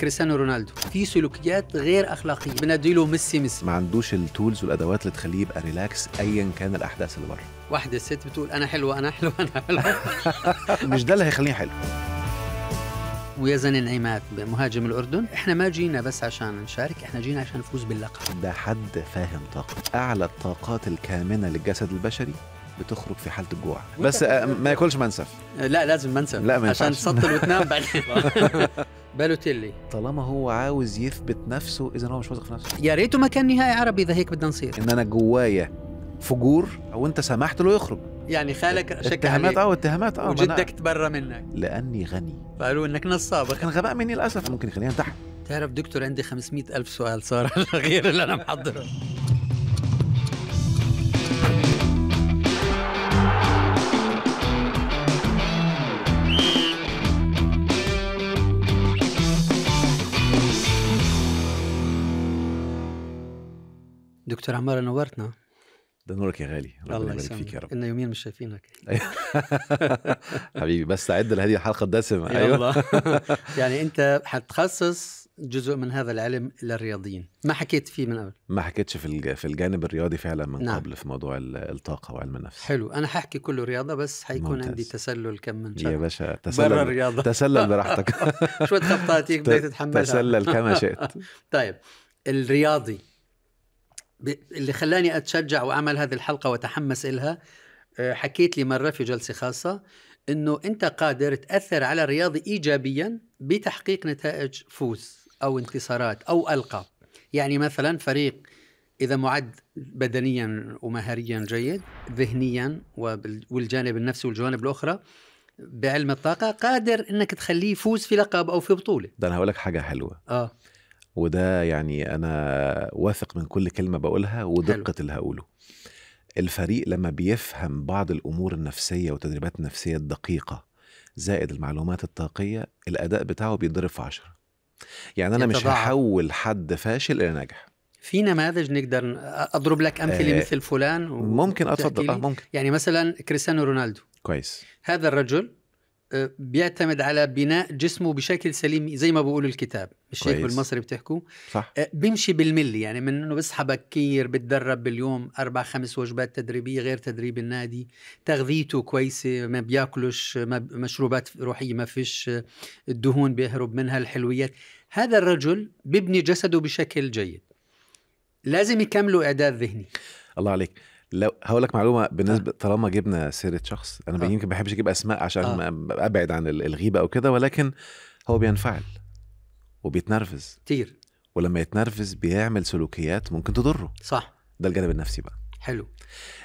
كريستيانو رونالدو في سلوكيات غير اخلاقيه بنادي له ميسي ميسي ما عندوش التولز والادوات اللي تخليه يبقى ريلاكس ايا كان الاحداث اللي بره واحده ست بتقول انا حلوه انا حلوه انا حلوه مش ده اللي هيخليني حلو ويزن نعيمات مهاجم الاردن احنا ما جينا بس عشان نشارك احنا جينا عشان نفوز باللقب ده حد فاهم طاقه اعلى الطاقات الكامنه للجسد البشري بتخرج في حاله الجوع بس آه، ما ياكلش منسف لا لازم منسف لا ما عشان تسطل وتنام بعدين بالوتيلي طالما هو عاوز يثبت نفسه اذا هو مش واثق في نفسه يا ريته ما كان نهائي عربي اذا هيك بدنا نصير ان انا جوايا فجور او انت سمحت له يخرج يعني خالك شك اتهامات اه اتهامات اه وجدك تبرى منك لاني غني فقالوا انك نصاب كان غباء مني للاسف ممكن يخليها تحت تعرف دكتور عندي 500 ألف سؤال صار غير اللي أنا محضره دكتور عمار نورتنا ده نورك يا غالي ربنا الله يبارك فيك يا رب ان يومين مش شايفينك حبيبي بس تعد لهذه الحلقه الدسمه ايوه يعني انت حتخصص جزء من هذا العلم للرياضيين ما حكيت فيه من قبل ما حكيتش في في الجانب الرياضي فعلا من نعم. قبل في موضوع الطاقه وعلم النفس حلو انا هحكي كله رياضه بس حيكون ممتاز. عندي تسلل كم من شهر يا باشا تسلل برا الرياضه تسلل براحتك شويه خبطات هيك بدك تتحملها تسلل كما شئت طيب الرياضي اللي خلاني اتشجع واعمل هذه الحلقه واتحمس إلها آه، حكيت لي مره في جلسه خاصه انه انت قادر تاثر على الرياضي ايجابيا بتحقيق نتائج فوز او انتصارات او القاب يعني مثلا فريق اذا معد بدنيا ومهاريا جيد ذهنيا والجانب النفسي والجوانب الاخرى بعلم الطاقة قادر انك تخليه يفوز في لقب او في بطولة ده انا هقول لك حاجة حلوة اه وده يعني انا واثق من كل كلمه بقولها ودقه اللي هقوله الفريق لما بيفهم بعض الامور النفسيه وتدريبات النفسيه الدقيقه زائد المعلومات الطاقيه الاداء بتاعه بيتضرب في عشرة يعني انا مش هحول حد فاشل الى ناجح في نماذج نقدر اضرب لك امثله آه مثل فلان و... ممكن آه، اتفضل اه ممكن يعني مثلا كريستيانو رونالدو كويس هذا الرجل آه، بيعتمد على بناء جسمه بشكل سليم زي ما بيقولوا الكتاب مش هيك بالمصري بتحكوا صح آه، بيمشي بالملي يعني من انه بصحى بكير بتدرب باليوم اربع خمس وجبات تدريبيه غير تدريب النادي تغذيته كويسه ما بياكلش ما مشروبات روحيه ما فيش الدهون بيهرب منها الحلويات هذا الرجل بيبني جسده بشكل جيد لازم يكملوا اعداد ذهني الله عليك لو هقول لك معلومه بالنسبه آه. طالما جبنا سيره شخص انا أه. يمكن ما بحبش اجيب اسماء عشان أه. ابعد عن الغيبه او كده ولكن هو بينفعل وبيتنرفز كتير ولما يتنرفز بيعمل سلوكيات ممكن تضره صح ده الجانب النفسي بقى حلو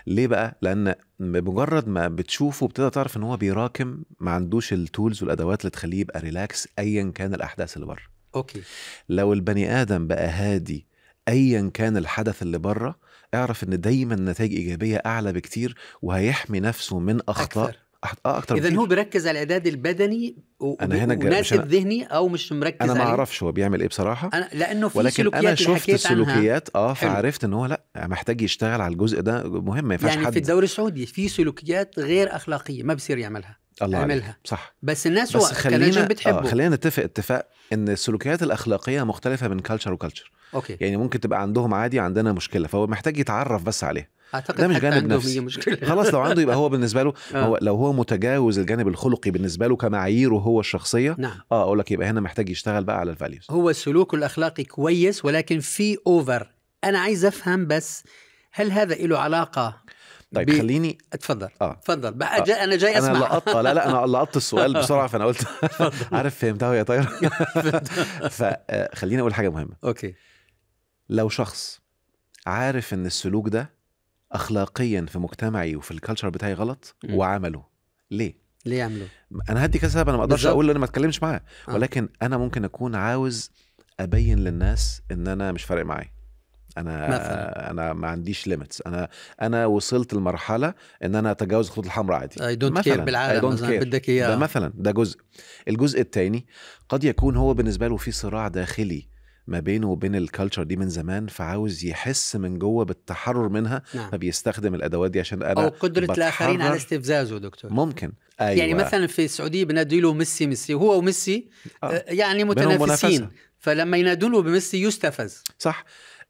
ليه بقى لان بمجرد ما بتشوفه بتقدر تعرف ان هو بيراكم ما عندوش التولز والادوات اللي تخليه يبقى ريلاكس ايا كان الاحداث اللي بره اوكي لو البني ادم بقى هادي ايا كان الحدث اللي بره اعرف ان دايما نتائج ايجابيه اعلى بكتير وهيحمي نفسه من اخطاء أكثر. اه اكتر اذا هو بيركز على الاعداد البدني و... انا هنا مناسب ذهني او مش مركز انا ما اعرفش هو بيعمل ايه بصراحه أنا لانه في ولكن سلوكيات انا شفت السلوكيات اه فعرفت ان هو لا محتاج يشتغل على الجزء ده مهم ما ينفعش يعني حد في الدوري السعودي في سلوكيات غير اخلاقيه ما بصير يعملها الله يعملها صح بس الناس بس هو خلينا بتحبه آه خلينا نتفق اتفاق ان السلوكيات الاخلاقيه مختلفه من كلتشر وكلتشر أوكي. يعني ممكن تبقى عندهم عادي عندنا مشكله فهو محتاج يتعرف بس عليها اعتقد ده مش جانب نفسي خلاص لو عنده يبقى هو بالنسبه له آه. هو لو هو متجاوز الجانب الخلقي بالنسبه له كمعاييره هو الشخصيه نعم. اه اقول لك يبقى هنا محتاج يشتغل بقى على الفاليوز هو السلوك الاخلاقي كويس ولكن في اوفر انا عايز افهم بس هل هذا له علاقه طيب بي... خليني اتفضل اه اتفضل بقى آه. جا... انا جاي اسمع انا لقطت آه، لا لا انا لقطت السؤال بسرعه فانا قلت عارف فهمتها يا طايره فخليني آه، اقول حاجه مهمه اوكي لو شخص عارف ان السلوك ده اخلاقيا في مجتمعي وفي الكالتشر بتاعي غلط م. وعمله ليه ليه يعمله انا هدي كذا سبب انا ما اقدرش اقول انا ما اتكلمش معاه آه. ولكن انا ممكن اكون عاوز ابين للناس ان انا مش فارق معايا انا مثلا. انا ما عنديش ليميتس انا انا وصلت لمرحله ان انا اتجاوز الخطوط الحمراء عادي اي دونت كير بالعالم مثلا بدك اياه ده مثلا ده جزء الجزء الثاني قد يكون هو بالنسبه له في صراع داخلي ما بينه وبين الكالتشر دي من زمان فعاوز يحس من جوه بالتحرر منها نعم. فبيستخدم الادوات دي عشان انا او قدره الاخرين على استفزازه دكتور ممكن يعني أيوة. يعني مثلا في السعوديه بنادي له ميسي ميسي هو وميسي آه. آه، يعني متنافسين فلما ينادوا له بميسي يستفز صح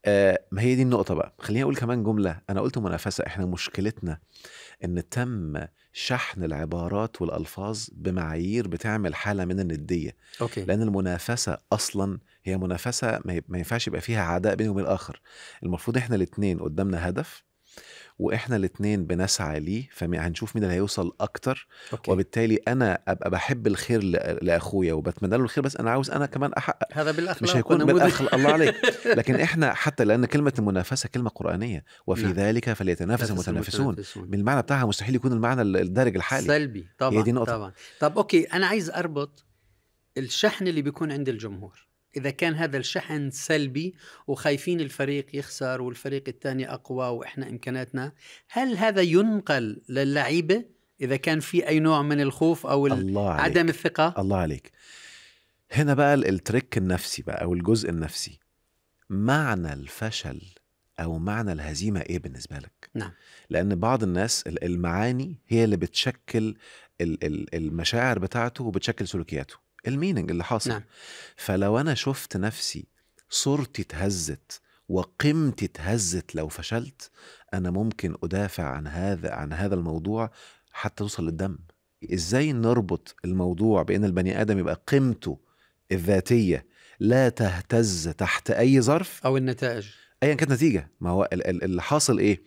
آه ما هي دي النقطة بقى خليني أقول كمان جملة أنا قلت منافسة إحنا مشكلتنا إن تم شحن العبارات والألفاظ بمعايير بتعمل حالة من الندية أوكي. لأن المنافسة أصلا هي منافسة ما ينفعش يبقى فيها عداء بيني وبين الآخر المفروض إحنا الاتنين قدامنا هدف واحنا الاثنين بنسعى ليه فهنشوف مين اللي هيوصل اكتر أوكي. وبالتالي انا ابقى بحب الخير لاخويا وبتمنى له الخير بس انا عاوز انا كمان احقق هذا بالاخلاق مش هيكون بالاخلاق الله عليك لكن احنا حتى لان كلمه المنافسه كلمه قرانيه وفي نعم. ذلك فليتنافس المتنافسون من المعنى بتاعها مستحيل يكون المعنى الدارج الحالي سلبي طبعا هي دي نقطة. طبعا طب اوكي انا عايز اربط الشحن اللي بيكون عند الجمهور اذا كان هذا الشحن سلبي وخايفين الفريق يخسر والفريق الثاني اقوى واحنا امكاناتنا هل هذا ينقل للعيبه اذا كان في اي نوع من الخوف او الله عليك. الثقه الله عليك هنا بقى التريك النفسي بقى او الجزء النفسي معنى الفشل او معنى الهزيمه ايه بالنسبه لك نعم لان بعض الناس المعاني هي اللي بتشكل المشاعر بتاعته وبتشكل سلوكياته الميننج اللي حاصل نعم. فلو انا شفت نفسي صورتي اتهزت وقيمتي اتهزت لو فشلت انا ممكن ادافع عن هذا عن هذا الموضوع حتى توصل للدم ازاي نربط الموضوع بان البني ادم يبقى قيمته الذاتيه لا تهتز تحت اي ظرف او النتائج ايا كانت نتيجه ما هو اللي حاصل ايه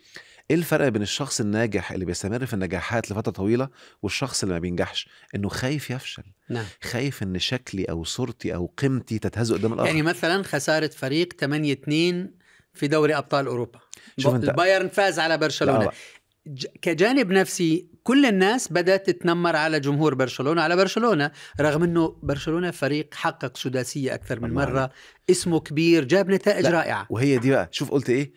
ايه الفرق بين الشخص الناجح اللي بيستمر في النجاحات لفتره طويله والشخص اللي ما بينجحش انه خايف يفشل نعم. خايف ان شكلي او صورتي او قيمتي تتهز قدام الاخر يعني مثلا خساره فريق 8 2 في دوري ابطال اوروبا شوف انت... البايرن فاز على برشلونه ج... كجانب نفسي كل الناس بدأت تتنمر على جمهور برشلونة على برشلونة رغم أنه برشلونة فريق حقق سداسية أكثر من مرة اسمه كبير جاب نتائج لا. رائعة وهي دي بقى شوف قلت إيه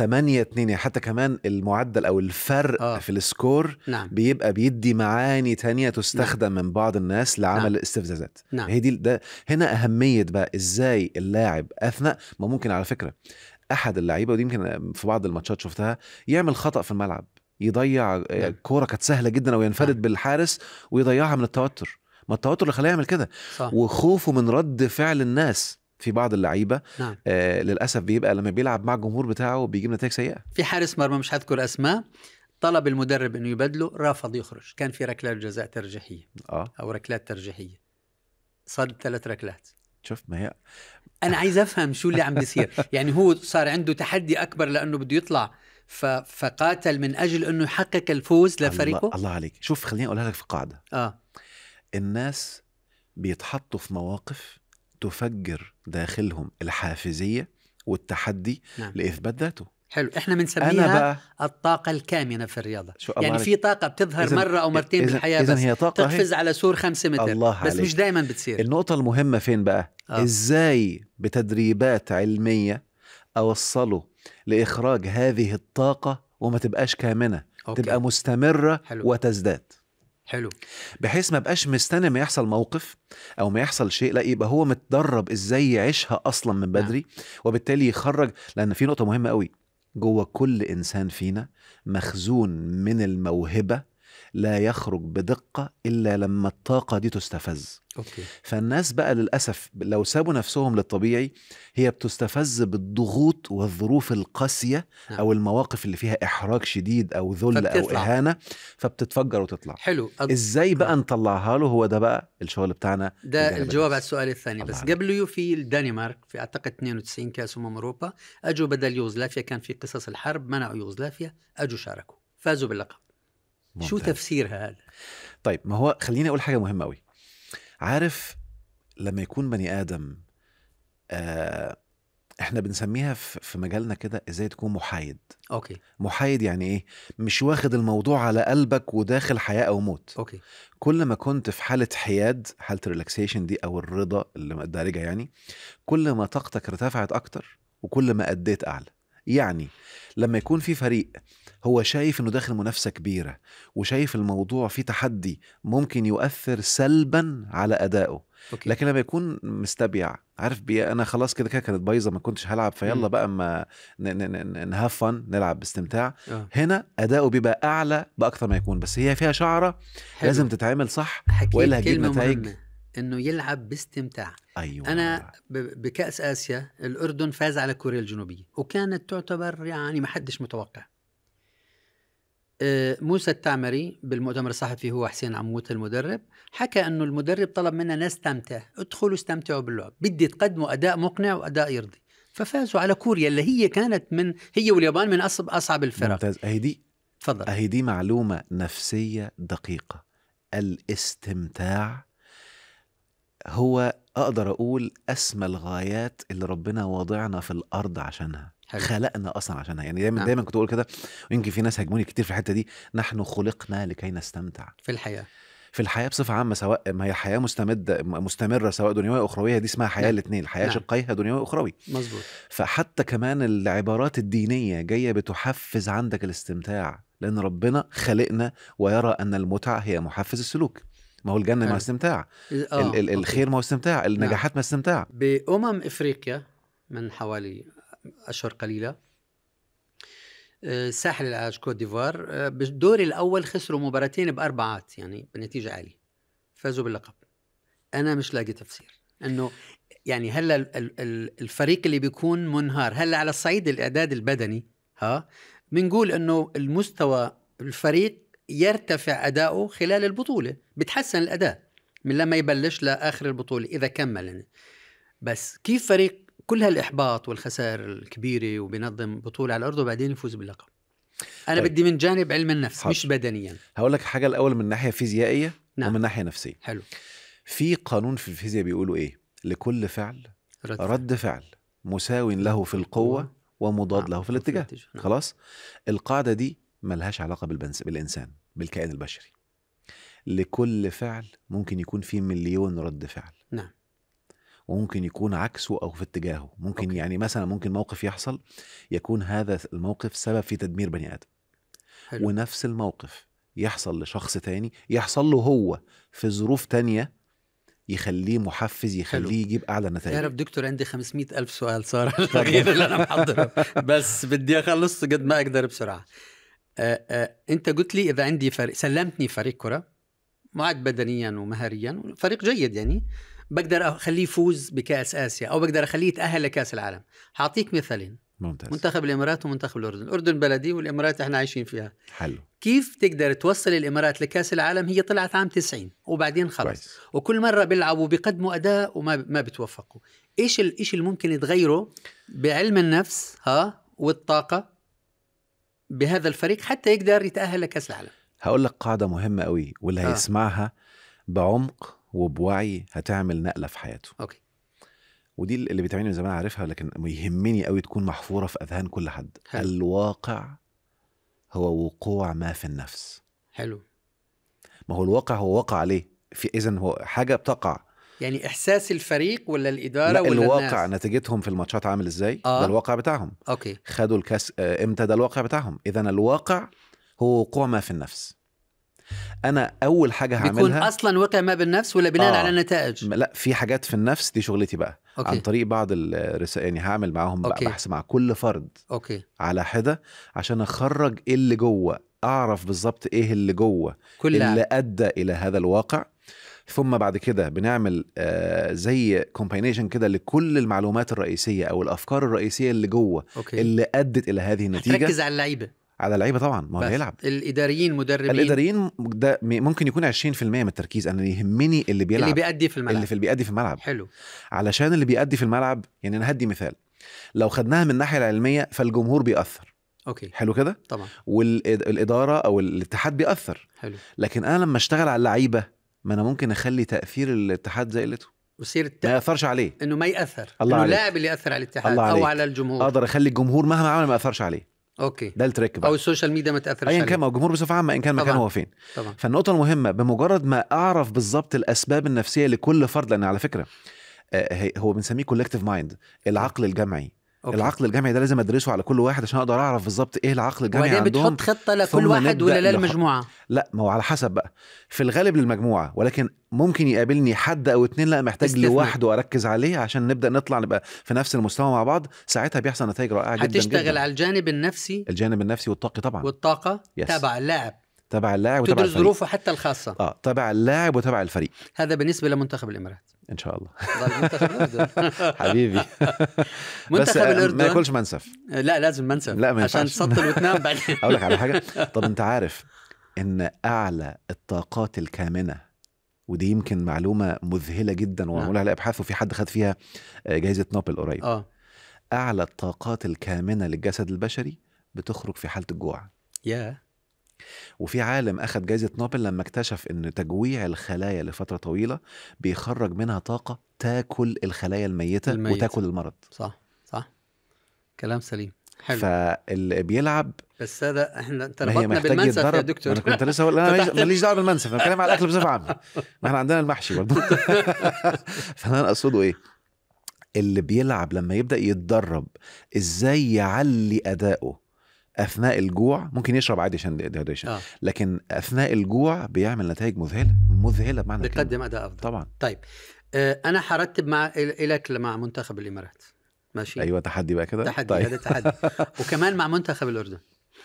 8 2 يعني حتى كمان المعدل او الفرق آه. في السكور نعم. بيبقى بيدي معاني تانية تستخدم نعم. من بعض الناس لعمل نعم. الاستفزازات نعم. هي دي ده هنا اهميه بقى ازاي اللاعب اثناء ما ممكن على فكره احد اللعيبه ودي يمكن في بعض الماتشات شفتها يعمل خطا في الملعب يضيع آه، نعم. كوره كانت سهله جدا او ينفرد نعم. بالحارس ويضيعها من التوتر ما التوتر اللي خلاه يعمل كده وخوفه من رد فعل الناس في بعض اللعيبه نعم. آه للاسف بيبقى لما بيلعب مع الجمهور بتاعه بيجيب نتائج سيئه في حارس مرمى مش هذكر اسماء طلب المدرب انه يبدله رفض يخرج كان في ركلات جزاء ترجيحيه اه او ركلات ترجيحيه صد ثلاث ركلات شوف ما هي انا عايز افهم شو اللي عم بيصير يعني هو صار عنده تحدي اكبر لانه بده يطلع ف... فقاتل من اجل انه يحقق الفوز لفريقه الله, الله عليك شوف خليني اقولها لك في قاعده اه الناس بيتحطوا في مواقف تفجر داخلهم الحافزيه والتحدي نعم. لاثبات ذاته حلو احنا بنسميها الطاقه الكامنه في الرياضه شو يعني في طاقه بتظهر إذن مره او مرتين إذن بالحياه إذن بس هي طاقة تقفز هي. على سور خمسة متر الله بس عليك. مش دايما بتصير النقطه المهمه فين بقى آه. ازاي بتدريبات علميه اوصله لاخراج هذه الطاقه وما تبقاش كامنه أوكي. تبقى مستمره حلو. وتزداد حلو بحيث ما بقاش مستني ما يحصل موقف او ما يحصل شيء لا يبقى هو متدرب ازاي يعيشها اصلا من بدري نعم. وبالتالي يخرج لان في نقطه مهمه قوي جوه كل انسان فينا مخزون من الموهبه لا يخرج بدقه الا لما الطاقه دي تستفز أوكي. فالناس بقى للاسف لو سابوا نفسهم للطبيعي هي بتستفز بالضغوط والظروف القاسيه نعم. او المواقف اللي فيها احراج شديد او ذل او اهانه فبتتفجر وتطلع حلو أب... ازاي بقى نعم. نطلعها له هو ده بقى الشغل بتاعنا ده الجواب على السؤال الثاني بس قبل يو في الدنمارك في اعتقد 92 كاس امم اوروبا اجوا بدل يوغزلافيا كان في قصص الحرب منعوا يوغزلافيا اجوا شاركوا فازوا باللقب ممتاز. شو تفسيرها هذا؟ طيب ما هو خليني اقول حاجه مهمه قوي عارف لما يكون بني ادم آه احنا بنسميها في مجالنا كده ازاي تكون محايد اوكي محايد يعني ايه مش واخد الموضوع على قلبك وداخل حياه او موت اوكي كل ما كنت في حاله حياد حاله الريلاكسيشن دي او الرضا اللي الدارجه يعني كل ما طاقتك ارتفعت اكتر وكل ما اديت اعلى يعني لما يكون في فريق هو شايف انه داخل منافسه كبيره وشايف الموضوع فيه تحدي ممكن يؤثر سلبا على ادائه أوكي. لكن لما يكون مستبيع عارف بي انا خلاص كده كده كانت بايظه ما كنتش هلعب فيلا بقى اما نهاف فن نلعب باستمتاع أه. هنا اداؤه بيبقى اعلى باكثر ما يكون بس هي فيها شعره حلو. لازم تتعمل صح والا هتجيب نتائج انه يلعب باستمتاع أيوة. انا بكاس اسيا الاردن فاز على كوريا الجنوبيه وكانت تعتبر يعني ما حدش متوقع آه، موسى التعمري بالمؤتمر الصحفي هو حسين عموت المدرب حكى أنه المدرب طلب منا نستمتع ادخلوا استمتعوا باللعب بدي تقدموا أداء مقنع وأداء يرضي ففازوا على كوريا اللي هي كانت من هي واليابان من أصعب أصعب الفرق ممتاز أهي دي تفضل أهي دي معلومة نفسية دقيقة الاستمتاع هو أقدر أقول أسمى الغايات اللي ربنا واضعنا في الأرض عشانها خلقنا اصلا عشانها يعني دايما نعم. دايما كنت اقول كده ويمكن في ناس هاجموني كتير في الحته دي نحن خلقنا لكي نستمتع في الحياه في الحياه بصفه عامه سواء ما هي حياه مستمده مستمره سواء دنيويه او اخرويه دي اسمها حياه نعم. الاثنين الحياه نعم. شقيها دنيوي واخروي مظبوط فحتى كمان العبارات الدينيه جايه بتحفز عندك الاستمتاع لان ربنا خلقنا ويرى ان المتعه هي محفز السلوك ما هو الجنه ما استمتاع آه، الخير ما هو استمتاع نعم. النجاحات ما استمتاع بامم افريقيا من حوالي أشهر قليلة آه، ساحل العاج كوت ديفوار آه، بالدور الأول خسروا مباراتين بأربعات يعني بنتيجة عالية فازوا باللقب أنا مش لاقي تفسير أنه يعني هلا الفريق اللي بيكون منهار هلا على الصعيد الإعداد البدني ها بنقول أنه المستوى الفريق يرتفع أداؤه خلال البطولة بتحسن الأداء من لما يبلش لآخر البطولة إذا كمل بس كيف فريق كل هالاحباط والخسائر الكبيره وبينظم بطوله على الارض وبعدين يفوز باللقب انا طيب. بدي من جانب علم النفس حاضر. مش بدنيا هقول لك حاجه الاول من ناحيه فيزيائيه نعم. ومن ناحيه نفسيه حلو في قانون في الفيزياء بيقولوا ايه لكل فعل رد, رد فعل, فعل. مساو له في القوه ومضاد نعم. له في الاتجاه نعم. خلاص القاعده دي ملهاش علاقه بالبنس... بالانسان بالكائن البشري لكل فعل ممكن يكون في مليون رد فعل نعم وممكن يكون عكسه او في اتجاهه ممكن أوكي. يعني مثلا ممكن موقف يحصل يكون هذا الموقف سبب في تدمير بني ادم حلو. ونفس الموقف يحصل لشخص تاني يحصل له هو في ظروف تانية يخليه محفز يخليه يجيب اعلى نتائج يا رب دكتور عندي 500 الف سؤال صار غير اللي انا محضره بس بدي اخلص قد ما اقدر بسرعه آآ آآ انت قلت لي اذا عندي فريق سلمتني فريق كره معد بدنيا ومهريا فريق جيد يعني بقدر اخليه يفوز بكاس اسيا او بقدر اخليه يتاهل لكاس العالم حاعطيك مثالين ممتاز منتخب الامارات ومنتخب الاردن الاردن بلدي والامارات احنا عايشين فيها حلو كيف تقدر توصل الامارات لكاس العالم هي طلعت عام 90 وبعدين خلص كويس. وكل مره بيلعبوا بيقدموا اداء وما ما بتوفقوا ايش الشيء اللي ممكن يتغيره بعلم النفس ها والطاقه بهذا الفريق حتى يقدر يتاهل لكاس العالم هقول لك قاعده مهمه قوي واللي آه. هيسمعها بعمق وبوعي هتعمل نقله في حياته اوكي ودي اللي بيتعمل من زمان عارفها لكن يهمني قوي تكون محفوره في اذهان كل حد حلو. الواقع هو وقوع ما في النفس حلو ما هو الواقع هو وقع عليه في اذا هو حاجه بتقع يعني احساس الفريق ولا الاداره لا ولا الواقع الناس؟ نتيجتهم في الماتشات عامل ازاي آه. ده الواقع بتاعهم اوكي خدوا الكاس آه، امتى ده الواقع بتاعهم اذا الواقع هو وقوع ما في النفس انا اول حاجه هعملها بيكون اصلا وقع ما بالنفس ولا بناء آه. على نتائج لا في حاجات في النفس دي شغلتي بقى أوكي. عن طريق بعض الرسائل يعني هعمل معاهم بقى أوكي. بحث مع كل فرد أوكي. على حده عشان اخرج ايه اللي جوه اعرف بالظبط ايه اللي جوه كل اللي ادى الى هذا الواقع ثم بعد كده بنعمل آه زي كومباينيشن كده لكل المعلومات الرئيسيه او الافكار الرئيسيه اللي جوه أوكي. اللي ادت الى هذه النتيجه هتركز على اللعيبه على لعيبه طبعا ما هيلعب الاداريين مدربين الاداريين ده ممكن يكون 20% من التركيز انا يهمني اللي بيلعب اللي بيأدي في الملعب اللي في بيأدي في الملعب حلو علشان اللي بيأدي في الملعب يعني انا هدي مثال لو خدناها من الناحيه العلميه فالجمهور بيأثر اوكي حلو كده طبعا والاداره او الاتحاد بيأثر حلو لكن انا لما اشتغل على اللعيبه ما انا ممكن اخلي تاثير الاتحاد زي قلته وسير الت... ما ياثرش عليه انه ما ياثر الله انه اللاعب اللي ياثر على الاتحاد او على الجمهور اقدر اخلي الجمهور مهما عمل ما ياثرش عليه اوكي ده التريك بقى او السوشيال ميديا ما تاثرش ايا كان الجمهور بصفه عامه ايا كان مكانه هو فين طبعا فالنقطه المهمه بمجرد ما اعرف بالظبط الاسباب النفسيه لكل فرد لان على فكره آه، هو بنسميه كولكتيف مايند العقل الجمعي أوكي. العقل الجمعي ده لازم ادرسه على كل واحد عشان اقدر اعرف بالظبط ايه العقل الجمعي وبعدين بتحط خطه لكل واحد ولا للمجموعه لا ما هو على حسب بقى في الغالب للمجموعه ولكن ممكن يقابلني حد او اتنين لا محتاج لوحده اركز عليه عشان نبدا نطلع نبقى في نفس المستوى مع بعض ساعتها بيحصل نتائج رائعه جدا هتشتغل جداً. على الجانب النفسي الجانب النفسي والطاقي طبعا والطاقه يس. تبع اللاعب تبع اللاعب وتبع تدرس ظروفه حتى الخاصه اه تبع اللاعب وتبع الفريق هذا بالنسبه لمنتخب الامارات ان شاء الله منتخب آه، الاردن حبيبي منتخب الاردن ما ياكلش منسف لا لازم منسف لا عشان تسطل وتنام بعدين اقول لك على حاجه طب انت عارف ان اعلى الطاقات الكامنه ودي يمكن معلومه مذهله جدا نعم. ومعمول عليها ابحاث وفي حد خد فيها آه، جائزه نوبل قريب اه اعلى الطاقات الكامنه للجسد البشري بتخرج في حاله الجوع يا وفي عالم اخذ جائزة نوبل لما اكتشف إن تجويع الخلايا لفترة طويلة بيخرج منها طاقة تاكل الخلايا الميتة الميتة. وتاكل المرض صح صح كلام سليم حلو فاللي بيلعب بس هذا احنا تربطنا بالمنسف يا دكتور انا كنت لسه اقول انا ماليش دعوه بالمنسف انا بتكلم على الاكل بصفه عامه ما احنا عندنا المحشي برضه فانا اقصده ايه اللي بيلعب لما يبدا يتدرب ازاي يعلي اداؤه اثناء الجوع ممكن يشرب عادي عشان ديهايدريشن آه. لكن اثناء الجوع بيعمل نتائج مذهله مذهله بمعنى بيقدم اداء افضل طبعا طيب آه انا هرتب مع لك مع منتخب الامارات ماشي ايوه تحدي بقى كده تحدي طيب. هذا تحدي وكمان مع منتخب الاردن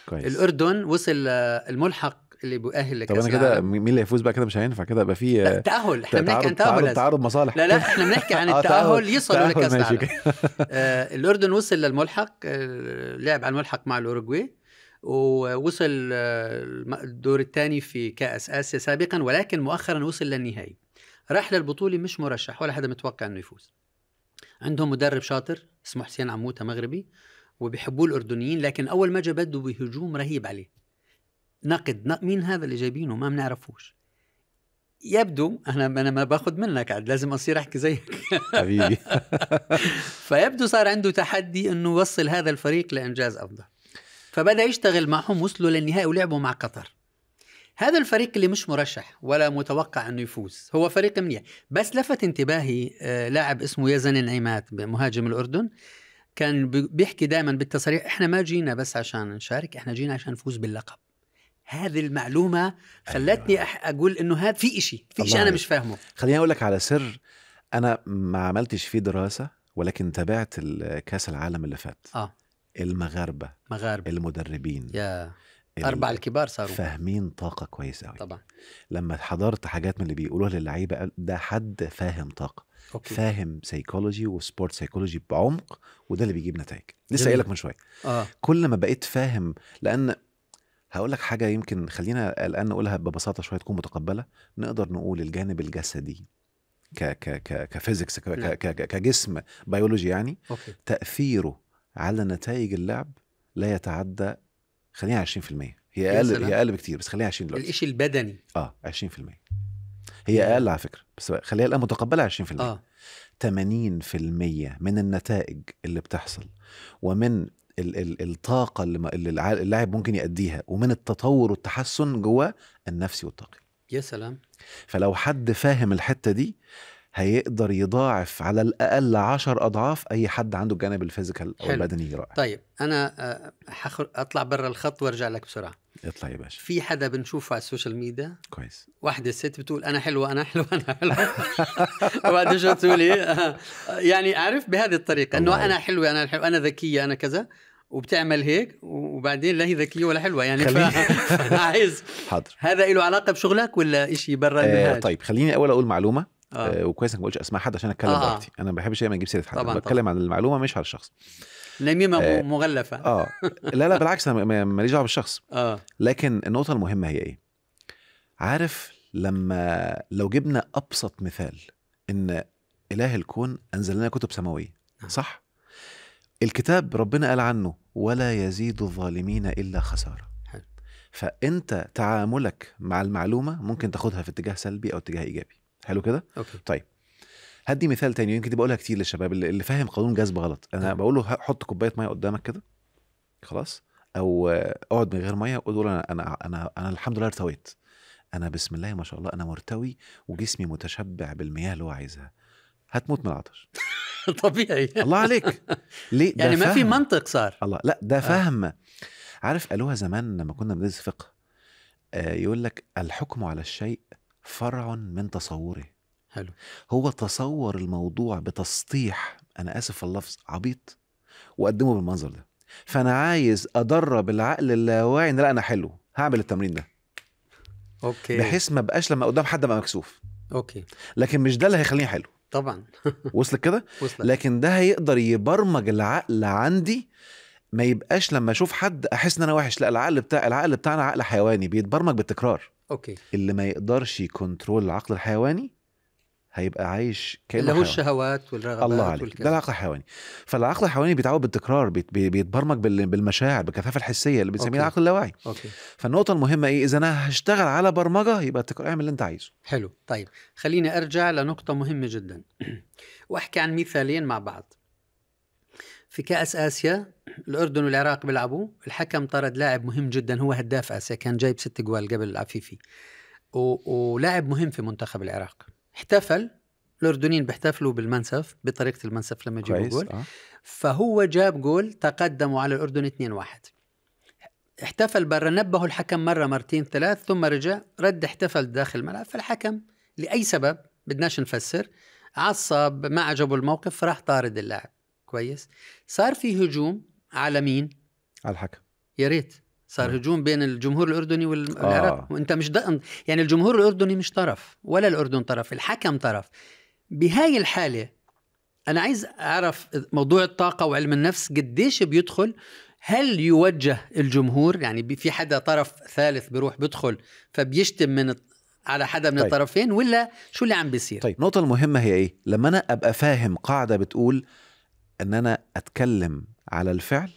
كويس الاردن وصل آه، الملحق اللي بيؤهل لكاس طب انا كده مين اللي هيفوز بقى كده مش هينفع كده يبقى في تاهل احنا بنحكي عن تاهل تعارض مصالح لا لا احنا بنحكي عن آه، التاهل يصلوا لكاس العالم آه الاردن وصل للملحق آه لعب على الملحق مع الاوروجواي ووصل آه، الدور الثاني في كاس اسيا سابقا ولكن مؤخرا وصل للنهائي راح للبطوله مش مرشح ولا حدا متوقع انه يفوز عندهم مدرب شاطر اسمه حسين عموته مغربي وبيحبوه الاردنيين لكن اول ما جا بده بهجوم رهيب عليه نقد مين هذا اللي جايبينه ما بنعرفوش يبدو انا انا ما باخذ منك عاد لازم اصير احكي زيك حبيبي فيبدو صار عنده تحدي انه يوصل هذا الفريق لانجاز افضل فبدا يشتغل معهم وصلوا للنهائي ولعبوا مع قطر هذا الفريق اللي مش مرشح ولا متوقع انه يفوز هو فريق منيح بس لفت انتباهي آه، لاعب اسمه يزن النعيمات مهاجم الاردن كان بيحكي دائما بالتصريح احنا ما جينا بس عشان نشارك احنا جينا عشان نفوز باللقب هذه المعلومه خلتني أيوة. اقول انه هذا في إشي في إشي انا مش فاهمه خليني اقول لك على سر انا ما عملتش فيه دراسه ولكن تابعت كاس العالم اللي فات اه المغاربه مغاربه المدربين يا اربع الكبار صاروا فاهمين طاقه كويس قوي طبعا لما حضرت حاجات من اللي بيقولوها للعيبه ده حد فاهم طاقه أوكي. فاهم سيكولوجي وسبورت سيكولوجي بعمق وده اللي بيجيب نتائج لسه قايل لك من شويه آه. كل ما بقيت فاهم لان هقول لك حاجه يمكن خلينا الان نقولها ببساطه شويه تكون متقبله نقدر نقول الجانب الجسدي ك ك ك كفيزيكس نعم. كجسم بيولوجي يعني أوكي. تاثيره على نتائج اللعب لا يتعدى خليها 20% هي اقل هي اقل بكتير بس خليها 20 دلوقتي الشيء البدني اه 20% هي اقل على فكره بس خليها الان متقبله 20% اه 80% من النتائج اللي بتحصل ومن ال ال الطاقه اللي اللاعب ممكن يأديها ومن التطور والتحسن جواه النفسي والطاقي يا سلام فلو حد فاهم الحته دي هيقدر يضاعف على الاقل 10 اضعاف اي حد عنده الجانب الفيزيكال او البدني رائع طيب انا آه، هخل... اطلع برا الخط وارجع لك بسرعه اطلع يا باشا في حدا بنشوفه على السوشيال ميديا كويس واحدة ست بتقول أنا حلوة أنا حلوة أنا حلوة بعد شو تقولي إيه؟ آه، يعني عارف بهذه الطريقة إنه أنا حلوة أنا حلوة أنا ذكية أنا كذا وبتعمل هيك وبعدين لا هي ذكيه ولا حلوه يعني عايز حاضر هذا له علاقه بشغلك ولا شيء برا آه طيب خليني اول اقول معلومه آه. آه وكويس انك ما قلتش اسماء حد عشان اتكلم آه. دلوقتي انا ما بحبش دايما اجيب سيره حد طبعًا بتكلم طبعًا. عن المعلومه مش على الشخص نميمه آه مغلفه اه لا لا بالعكس انا ماليش دعوه بالشخص آه. لكن النقطه المهمه هي ايه عارف لما لو جبنا ابسط مثال ان اله الكون انزل لنا كتب سماويه نعم. صح الكتاب ربنا قال عنه ولا يزيد الظالمين الا خساره فانت تعاملك مع المعلومه ممكن تاخدها في اتجاه سلبي او اتجاه ايجابي حلو كده أوكي. طيب هدي مثال تاني يمكن دي بقولها كتير للشباب اللي فاهم قانون جذب غلط انا طيب. بقول له حط كوبايه ميه قدامك كده خلاص او اقعد من غير ميه وقول انا انا انا, أنا الحمد لله ارتويت انا بسم الله ما شاء الله انا مرتوي وجسمي متشبع بالمياه اللي هو عايزها هتموت من العطش طبيعي الله عليك ليه يعني ما في منطق صار الله لا ده آه. فهم آه. عارف قالوها زمان لما كنا بندرس فقه آه يقول لك الحكم على الشيء فرع من تصوره حلو هو تصور الموضوع بتسطيح انا اسف اللفظ عبيط وقدمه بالمنظر ده فانا عايز ادرب العقل اللاواعي ان لا انا حلو هعمل التمرين ده اوكي بحيث ما بقاش لما قدام حد ابقى مكسوف اوكي لكن مش ده اللي هيخليني حلو طبعا وصل كده لكن ده هيقدر يبرمج العقل عندي ما يبقاش لما اشوف حد احس ان انا وحش لا العقل بتاع العقل بتاعنا عقل حيواني بيتبرمج بالتكرار اوكي اللي ما يقدرش يكنترول العقل الحيواني هيبقى عايش كانه اللي هو الشهوات والرغبات الله عليك ده العقل الحيواني فالعقل الحيواني بيتعود بالتكرار بيتبرمج بالمشاعر بالكثافه الحسيه اللي بنسميها العقل اللاواعي أوكي. فالنقطه المهمه ايه اذا انا هشتغل على برمجه يبقى التكرار اعمل اللي انت عايزه حلو طيب خليني ارجع لنقطه مهمه جدا واحكي عن مثالين مع بعض في كأس آسيا الأردن والعراق بيلعبوا الحكم طرد لاعب مهم جدا هو هداف آسيا كان جايب ست جوال قبل العفيفي ولاعب مهم في منتخب العراق احتفل الاردنيين بيحتفلوا بالمنسف بطريقه المنسف لما يجيبوا جول آه. فهو جاب جول تقدموا على الاردن 2-1 احتفل برا نبهوا الحكم مره مرتين ثلاث ثم رجع رد احتفل داخل الملعب فالحكم لاي سبب بدناش نفسر عصب ما عجبه الموقف فراح طارد اللاعب كويس صار في هجوم على مين على الحكم يا ريت صار هجوم بين الجمهور الاردني آه. والعراق آه. وانت مش ضأن يعني الجمهور الاردني مش طرف ولا الاردن طرف الحكم طرف بهاي الحاله انا عايز اعرف موضوع الطاقه وعلم النفس قديش بيدخل هل يوجه الجمهور يعني في حدا طرف ثالث بيروح بيدخل فبيشتم من على حدا من طيب. الطرفين ولا شو اللي عم بيصير طيب النقطه المهمه هي ايه لما انا ابقى فاهم قاعده بتقول ان انا اتكلم على الفعل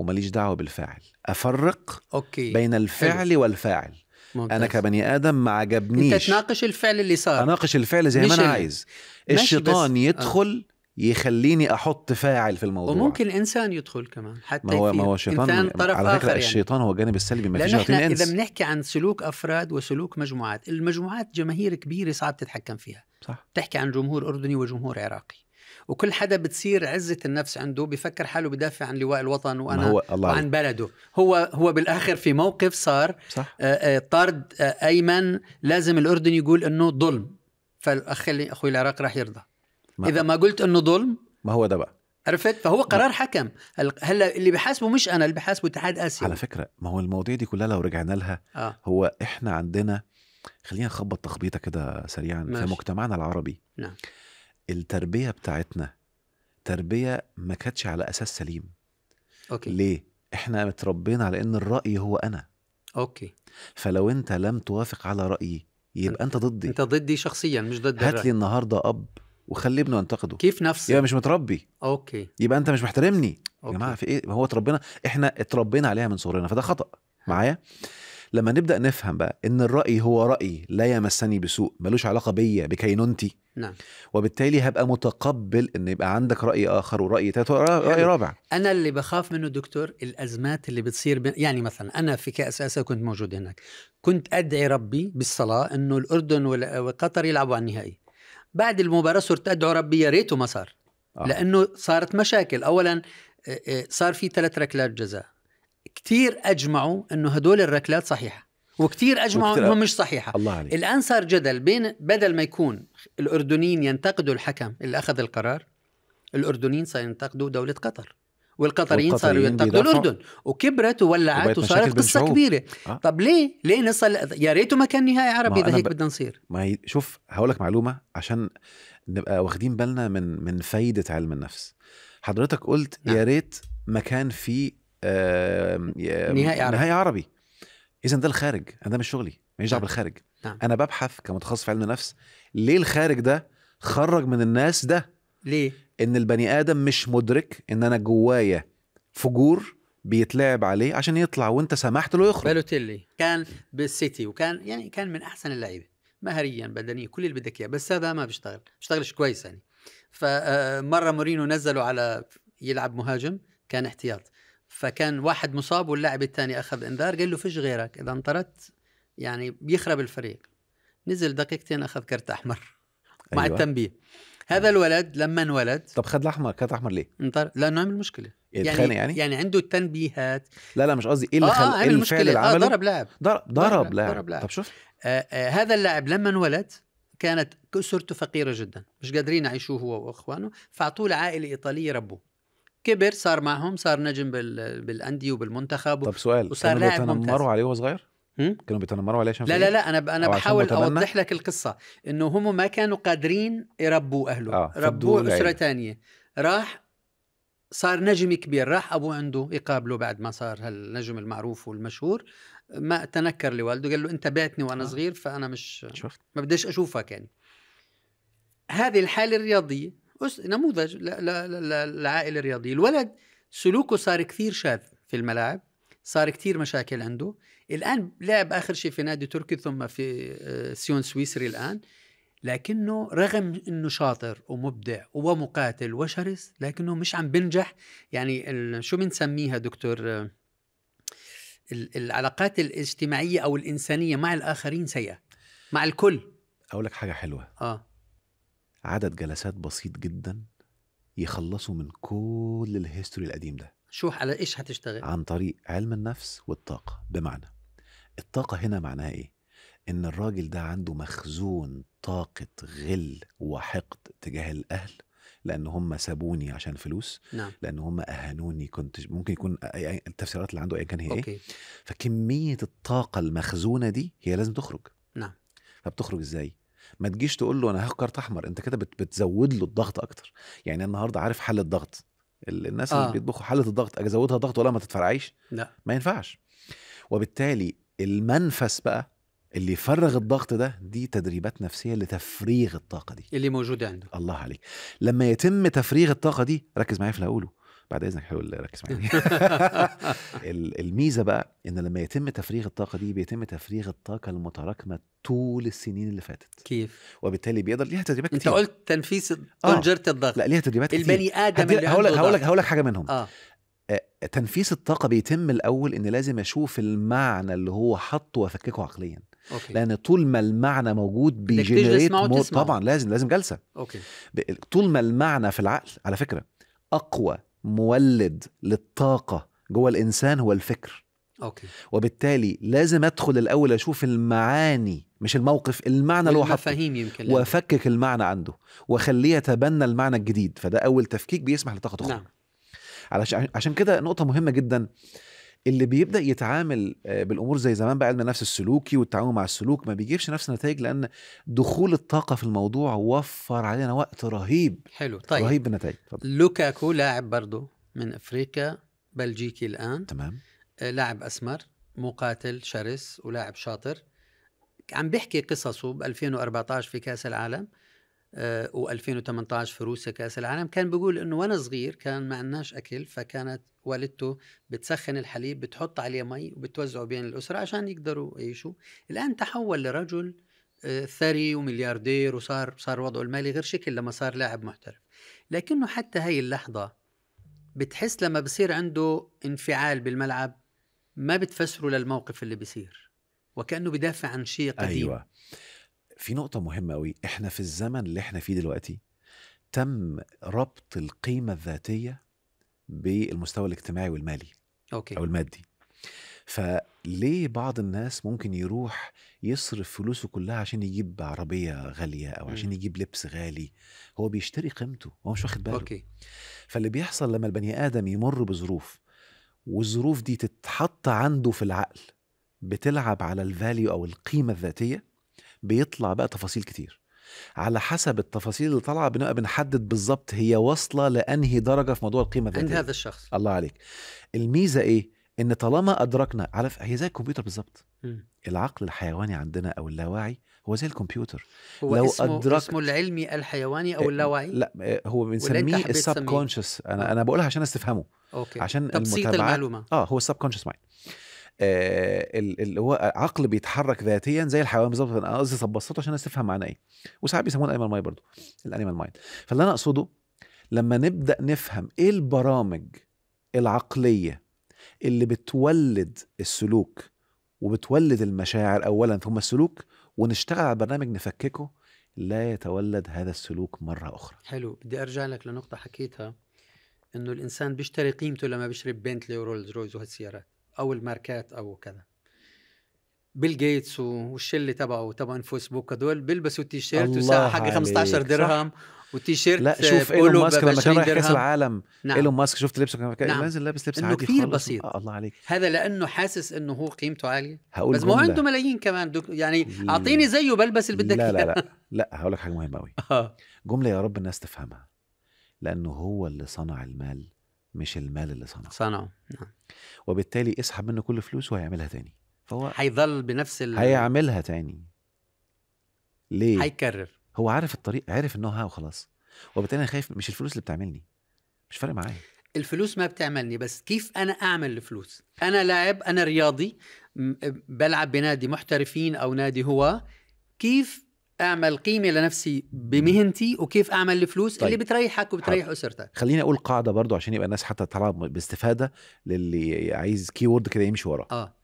وماليش دعوه بالفاعل افرق أوكي. بين الفعل حلو. والفاعل ممتاز. انا كبني ادم ما عجبنيش انت تناقش الفعل اللي صار اناقش الفعل زي ما انا عايز الشيطان بس... آه. يدخل آه. يخليني احط فاعل في الموضوع وممكن انسان يدخل كمان حتى ما هو ما هو شيطان انسان طرف على فكره يعني. الشيطان هو الجانب السلبي ما فيش احنا اذا بنحكي عن سلوك افراد وسلوك مجموعات المجموعات جماهير كبيره صعب تتحكم فيها صح تحكي عن جمهور اردني وجمهور عراقي وكل حدا بتصير عزه النفس عنده بفكر حاله بدافع عن لواء الوطن وانا هو الله وعن بلده هو هو بالاخر في موقف صار صح. آه، آه، طرد آه، ايمن لازم الاردن يقول انه ظلم فالاخ اخوي العراق راح يرضى ما اذا ما قلت انه ظلم ما هو ده بقى عرفت فهو قرار حكم هلا اللي بحاسبه مش انا اللي بحاسبه اتحاد اسيا على فكره ما هو المواضيع دي كلها لو رجعنا لها آه. هو احنا عندنا خلينا نخبط تخبيطه كده سريعا ماشي. في مجتمعنا العربي نعم التربيه بتاعتنا تربيه ما كانتش على اساس سليم اوكي ليه احنا متربينا على ان الراي هو انا اوكي فلو انت لم توافق على رايي يبقى انت ضدي انت ضدي شخصيا مش ضد هات لي النهارده اب وخلي ابنه ينتقده كيف نفسه؟ يبقى مش متربي اوكي يبقى انت مش محترمني أوكي. يا جماعه في ايه هو اتربينا احنا اتربينا عليها من صغرنا فده خطا معايا لما نبدا نفهم بقى ان الراي هو راي لا يمسني بسوء ملوش علاقه بيا بكينونتي نعم وبالتالي هبقى متقبل ان يبقى عندك راي اخر وراي ثالث وراي رابع انا اللي بخاف منه دكتور الازمات اللي بتصير يعني مثلا انا في كاس اسيا كنت موجود هناك كنت ادعي ربي بالصلاه انه الاردن وقطر يلعبوا على النهائي بعد المباراه صرت ادعو ربي يا ريته ما صار آه. لانه صارت مشاكل اولا آه، آه، صار في ثلاث ركلات جزاء كثير اجمعوا انه هدول الركلات صحيحه وكثير اجمعوا انهم مش صحيحه الله عليك. الان صار جدل بين بدل ما يكون الاردنيين ينتقدوا الحكم اللي اخذ القرار الاردنيين صار ينتقدوا دوله قطر والقطريين صاروا ينتقدوا الاردن وكبرت وولعت وصارت قصه كبيره آه. طب ليه ليه نصل يا ريته ما كان نهائي عربي اذا هيك ب... بدنا نصير ما هي شوف هقول لك معلومه عشان نبقى واخدين بالنا من من فايده علم النفس حضرتك قلت نعم. يا ريت ما كان في نهائي عربي نهائي عربي اذا ده الخارج انا ده مش شغلي ماليش دعوه نعم. بالخارج نعم. انا ببحث كمتخصص في علم النفس ليه الخارج ده خرج من الناس ده ليه ان البني ادم مش مدرك ان انا جوايا فجور بيتلعب عليه عشان يطلع وانت سمحت له يخرج بالوتيلي كان بالسيتي وكان يعني كان من احسن اللعيبه مهريا بدنيا كل اللي بدك اياه بس هذا ما بيشتغل بيشتغلش كويس يعني فمره آه، مورينو نزله على يلعب مهاجم كان احتياط فكان واحد مصاب واللاعب الثاني اخذ انذار قال له فيش غيرك اذا انطردت يعني بيخرب الفريق نزل دقيقتين اخذ كرت احمر مع أيوة. التنبيه هذا الولد لما انولد طب خد الاحمر كرت احمر ليه؟ انطر... لانه عمل مشكله إيه، يعني يعني يعني عنده التنبيهات لا لا مش قصدي ايه اللي آه, آه، إيه عمل مشكلة. اللي عمله آه ضرب لاعب ضرب ضرب لاعب ضرب لاعب طب شوف آه آه هذا اللاعب لما انولد كانت اسرته فقيره جدا مش قادرين يعيشوه هو واخوانه فاعطوه لعائله ايطاليه ربوه كبر صار معهم صار نجم بال... بالانديه وبالمنتخب طب سؤال وصار كانوا لاعب بيتنمروا عليه وهو صغير؟ كانوا بيتنمروا عليه عشان لا لا لا انا انا بحاول اوضح لك القصه انه هم ما كانوا قادرين يربوا اهله آه. ربوه اسره ثانيه راح صار نجم كبير راح ابوه عنده يقابله بعد ما صار هالنجم المعروف والمشهور ما تنكر لوالده قال له انت بعتني وانا آه. صغير فانا مش شفت ما بديش اشوفك يعني هذه الحاله الرياضيه نموذج للعائله الرياضيه الولد سلوكه صار كثير شاذ في الملاعب صار كثير مشاكل عنده الان لعب اخر شيء في نادي تركي ثم في آه، سيون سويسري الان لكنه رغم انه شاطر ومبدع ومقاتل وشرس لكنه مش عم بنجح يعني شو بنسميها دكتور آه، العلاقات الاجتماعيه او الانسانيه مع الاخرين سيئه مع الكل اقول لك حاجه حلوه اه عدد جلسات بسيط جدا يخلصوا من كل الهيستوري القديم ده شو على ايش هتشتغل عن طريق علم النفس والطاقه بمعنى الطاقه هنا معناها ايه ان الراجل ده عنده مخزون طاقه غل وحقد تجاه الاهل لان هم سابوني عشان فلوس نعم. لان هم اهانوني كنت ممكن يكون التفسيرات اللي عنده ايا كان هي إيه؟ أوكي. ايه فكميه الطاقه المخزونه دي هي لازم تخرج نعم فبتخرج ازاي ما تجيش تقول له انا هاخد كارت احمر انت كده بتزود له الضغط اكتر يعني النهارده عارف حل الضغط الناس آه. اللي بيطبخوا حاله الضغط ازودها ضغط ولا ما تتفرعيش لا ما ينفعش وبالتالي المنفس بقى اللي يفرغ الضغط ده دي تدريبات نفسيه لتفريغ الطاقه دي اللي موجوده عنده الله عليك لما يتم تفريغ الطاقه دي ركز معايا في اللي هقوله بعد اذنك حلو ركز معايا الميزه بقى ان لما يتم تفريغ الطاقه دي بيتم تفريغ الطاقه المتراكمه طول السنين اللي فاتت كيف وبالتالي بيقدر ليها تدريبات كتير انت قلت تنفيس طنجره آه. الضغط لا ليها تدريبات كتير البني ادم اللي هقول لك هقول لك هقول لك حاجه منهم آه. آه، تنفيس الطاقه بيتم الاول ان لازم اشوف المعنى اللي هو حاطه وافككه عقليا أوكي. لان طول ما المعنى موجود بيجنريت طبعا لازم لازم جلسه أوكي. طول ما المعنى في العقل على فكره اقوى مولد للطاقه جوه الانسان هو الفكر أوكي. وبالتالي لازم ادخل الاول اشوف المعاني مش الموقف المعنى اللي هو مفاهيم يمكن وافكك المعنى عنده واخليه يتبنى المعنى الجديد فده اول تفكيك بيسمح لطاقه اخرى نعم. علشان عشان كده نقطه مهمه جدا اللي بيبدا يتعامل آه، بالامور زي زمان بقى علم النفس السلوكي والتعامل مع السلوك ما بيجيبش نفس النتائج لان دخول الطاقه في الموضوع وفر علينا وقت رهيب حلو طيب رهيب بالنتائج لوكاكو لاعب برضه من افريقيا بلجيكي الان تمام آه، لاعب اسمر مقاتل شرس ولاعب شاطر عم بيحكي قصصه ب 2014 في كاس العالم آه، و2018 في روسيا كاس العالم كان بيقول انه وانا صغير كان ما عندناش اكل فكانت والدته بتسخن الحليب بتحط عليه مي وبتوزعه بين الاسره عشان يقدروا يعيشوا الان تحول لرجل آه، ثري وملياردير وصار صار وضعه المالي غير شكل لما صار لاعب محترف لكنه حتى هاي اللحظه بتحس لما بصير عنده انفعال بالملعب ما بتفسره للموقف اللي بيصير وكانه بدافع عن شيء قديم أيوة. في نقطة مهمة أوي إحنا في الزمن اللي إحنا فيه دلوقتي تم ربط القيمة الذاتية بالمستوى الاجتماعي والمالي أوكي. أو المادي فليه بعض الناس ممكن يروح يصرف فلوسه كلها عشان يجيب عربية غالية أو عشان يجيب لبس غالي هو بيشتري قيمته هو مش واخد باله أوكي. فاللي بيحصل لما البني آدم يمر بظروف والظروف دي تتحط عنده في العقل بتلعب على الفاليو أو القيمة الذاتية بيطلع بقى تفاصيل كتير على حسب التفاصيل اللي طالعه بنبقى بنحدد بالظبط هي واصله لانهي درجه في موضوع القيمه الذاتيه عند هذا الشخص الله عليك الميزه ايه ان طالما ادركنا على هي زي الكمبيوتر بالظبط العقل الحيواني عندنا او اللاواعي هو زي الكمبيوتر هو لو اسمه أدركت اسمه العلمي الحيواني او إيه، اللاواعي لا إيه، هو بنسميه السب كونشس انا آه. انا بقولها عشان استفهمه اوكي عشان تبسيط المتابعة. المعلومه اه هو السب كونشس مايند آه، اللي هو عقل بيتحرك ذاتيا زي الحيوان بالظبط انا قصدي ببسطه عشان الناس تفهم معناه ايه وساعات بيسموه الانيمال مايند برضه الانيمال مايند فاللي انا اقصده لما نبدا نفهم ايه البرامج العقليه اللي بتولد السلوك وبتولد المشاعر اولا ثم السلوك ونشتغل على برنامج نفككه لا يتولد هذا السلوك مره اخرى حلو بدي ارجع لك لنقطه حكيتها انه الانسان بيشتري قيمته لما بيشرب بنتلي ورولز رويز وهالسيارات او الماركات او كذا بيل جيتس والشله تبعه تبع فيسبوك هدول بيلبسوا التيشيرت وساعه حق 15 درهم والتيشيرت لا شوف ايلون ماسك لما كان رايح كاس العالم نعم. ايلون ماسك شفت لبسه كان نعم. نازل لابس لبس عادي كثير خالص. بسيط آه الله عليك هذا لانه حاسس انه هو قيمته عاليه هقول بس ما هو عنده ملايين كمان دوك يعني اعطيني زيه بلبس اللي بدك لا لا لا لا هقول لك حاجه مهمه قوي آه. جمله يا رب الناس تفهمها لانه هو اللي صنع المال مش المال اللي صنعه صنعه نعم وبالتالي اسحب منه كل فلوسه وهيعملها تاني فهو هيظل بنفس ال... هيعملها تاني ليه هيكرر هو عارف الطريق عارف انه ها وخلاص وبالتالي انا خايف مش الفلوس اللي بتعملني مش فارق معايا الفلوس ما بتعملني بس كيف انا اعمل الفلوس انا لاعب انا رياضي بلعب بنادي محترفين او نادي هو كيف اعمل قيمه لنفسي بمهنتي وكيف اعمل الفلوس طيب. اللي بتريحك وبتريح حل. اسرتك خليني اقول قاعده برضو عشان يبقى الناس حتى طالعه باستفاده للي عايز كيورد كده يمشي وراه اه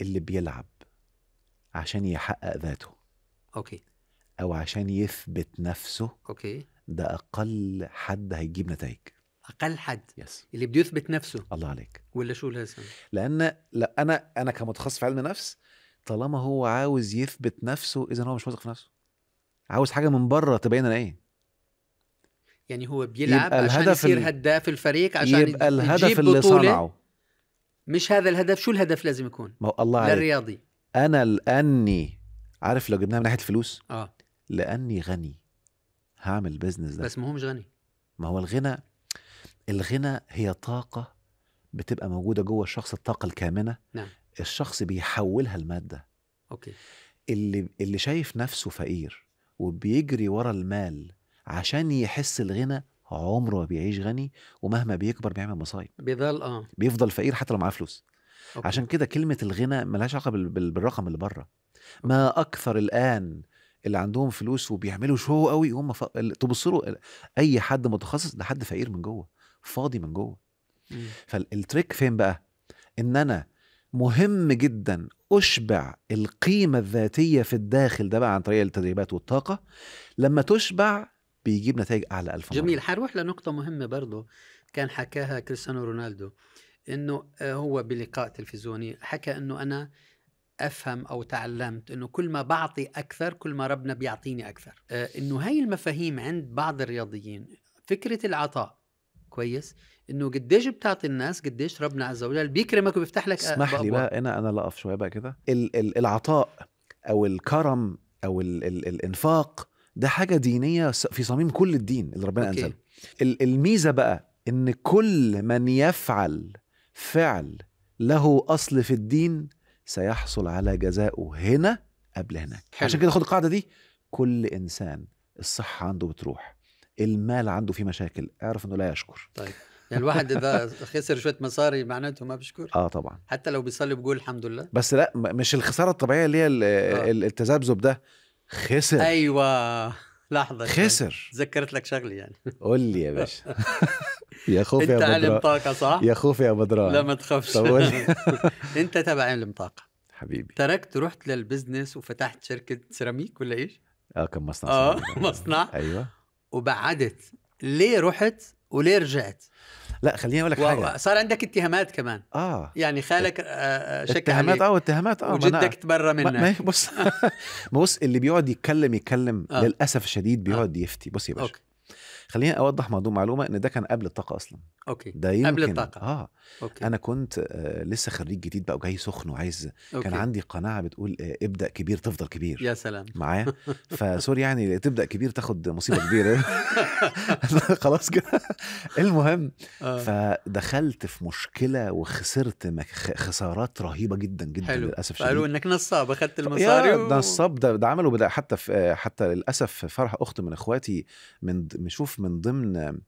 اللي بيلعب عشان يحقق ذاته اوكي او عشان يثبت نفسه اوكي ده اقل حد هيجيب نتائج اقل حد يس. اللي بده يثبت نفسه الله عليك ولا شو لازم لان لا انا انا كمتخصص في علم نفس طالما هو عاوز يثبت نفسه اذا هو مش واثق في نفسه عاوز حاجه من بره تبين انا ايه يعني هو بيلعب يبقى عشان الهدف يصير هداف الفريق عشان يبقى الهدف اللي صنعه مش هذا الهدف شو الهدف لازم يكون ما الله عليك للرياضي انا لاني عارف لو جبناها من ناحيه الفلوس اه لاني غني هعمل بزنس ده بس ما هو مش غني ما هو الغنى الغنى هي طاقه بتبقى موجوده جوه الشخص الطاقه الكامنه نعم. الشخص بيحولها لماده اوكي اللي اللي شايف نفسه فقير وبيجري ورا المال عشان يحس الغنى عمره ما بيعيش غني ومهما بيكبر بيعمل مصايب بيضل اه بيفضل فقير حتى لو معاه فلوس أوكي. عشان كده كلمه الغنى ملهاش علاقه بالرقم اللي بره ما اكثر الان اللي عندهم فلوس وبيعملوا شو قوي هم ف... له اي حد متخصص ده حد فقير من جوه فاضي من جوه فالتريك فين بقى ان انا مهم جدا أشبع القيمة الذاتية في الداخل ده بقى عن طريق التدريبات والطاقة لما تشبع بيجيب نتائج أعلى ألف مرة جميل حروح لنقطة مهمة برضو كان حكاها كريستيانو رونالدو انه آه، هو بلقاء تلفزيوني حكى انه انا افهم او تعلمت انه كل ما بعطي اكثر كل ما ربنا بيعطيني اكثر آه، انه هاي المفاهيم عند بعض الرياضيين فكره العطاء كويس انه قديش بتعطي الناس قديش ربنا عز وجل بيكرمك وبيفتح لك آه، اسمح لي بقى انا انا لا اقف شويه بقى كده العطاء او الكرم او الـ الـ الانفاق ده حاجه دينيه في صميم كل الدين اللي ربنا انزله الميزه بقى ان كل من يفعل فعل له اصل في الدين سيحصل على جزائه هنا قبل هناك حلو. عشان كده خد القاعده دي كل انسان الصحه عنده بتروح المال عنده فيه مشاكل اعرف انه لا يشكر طيب يعني الواحد اذا خسر شويه مصاري معناته ما بيشكر اه طبعا حتى لو بيصلي بقول الحمد لله بس لا مش الخساره الطبيعيه اللي هي آه. التذبذب ده خسر ايوه لحظه خسر ذكرت لك شغله يعني قول لي يا باشا يا خوف يا بدران انت علم طاقه صح يا خوف يا بدران لا ما تخافش انت تبع علم طاقه حبيبي تركت رحت للبزنس وفتحت شركه سيراميك ولا ايش اه كان مصنع اه مصنع ايوه وبعدت ليه رحت وليه رجعت لا خليني اقول لك حاجه صار عندك اتهامات كمان اه يعني خالك آه، شك اتهامات اه اتهامات اه وجدك تبرى منك ما بص بص اللي بيقعد يتكلم يتكلم آه. للاسف الشديد بيقعد آه. يفتي بص يا باشا خليني اوضح موضوع معلومه ان ده كان قبل الطاقه اصلا اوكي ده يمكن قبل الطاقه اه أوكي. انا كنت آه لسه خريج جديد بقى وجاي سخن وعايز أوكي. كان عندي قناعه بتقول آه ابدا كبير تفضل كبير يا سلام معايا فسوري يعني تبدا كبير تاخد مصيبه كبيره خلاص كده المهم آه. فدخلت في مشكله وخسرت خسارات رهيبه جدا جدا حلو. للاسف قالوا انك نصاب اخذت المصاري و... نصاب ده, ده عملوا بدا حتى في حتى للاسف فرح اخت من اخواتي من مشوف من ضمن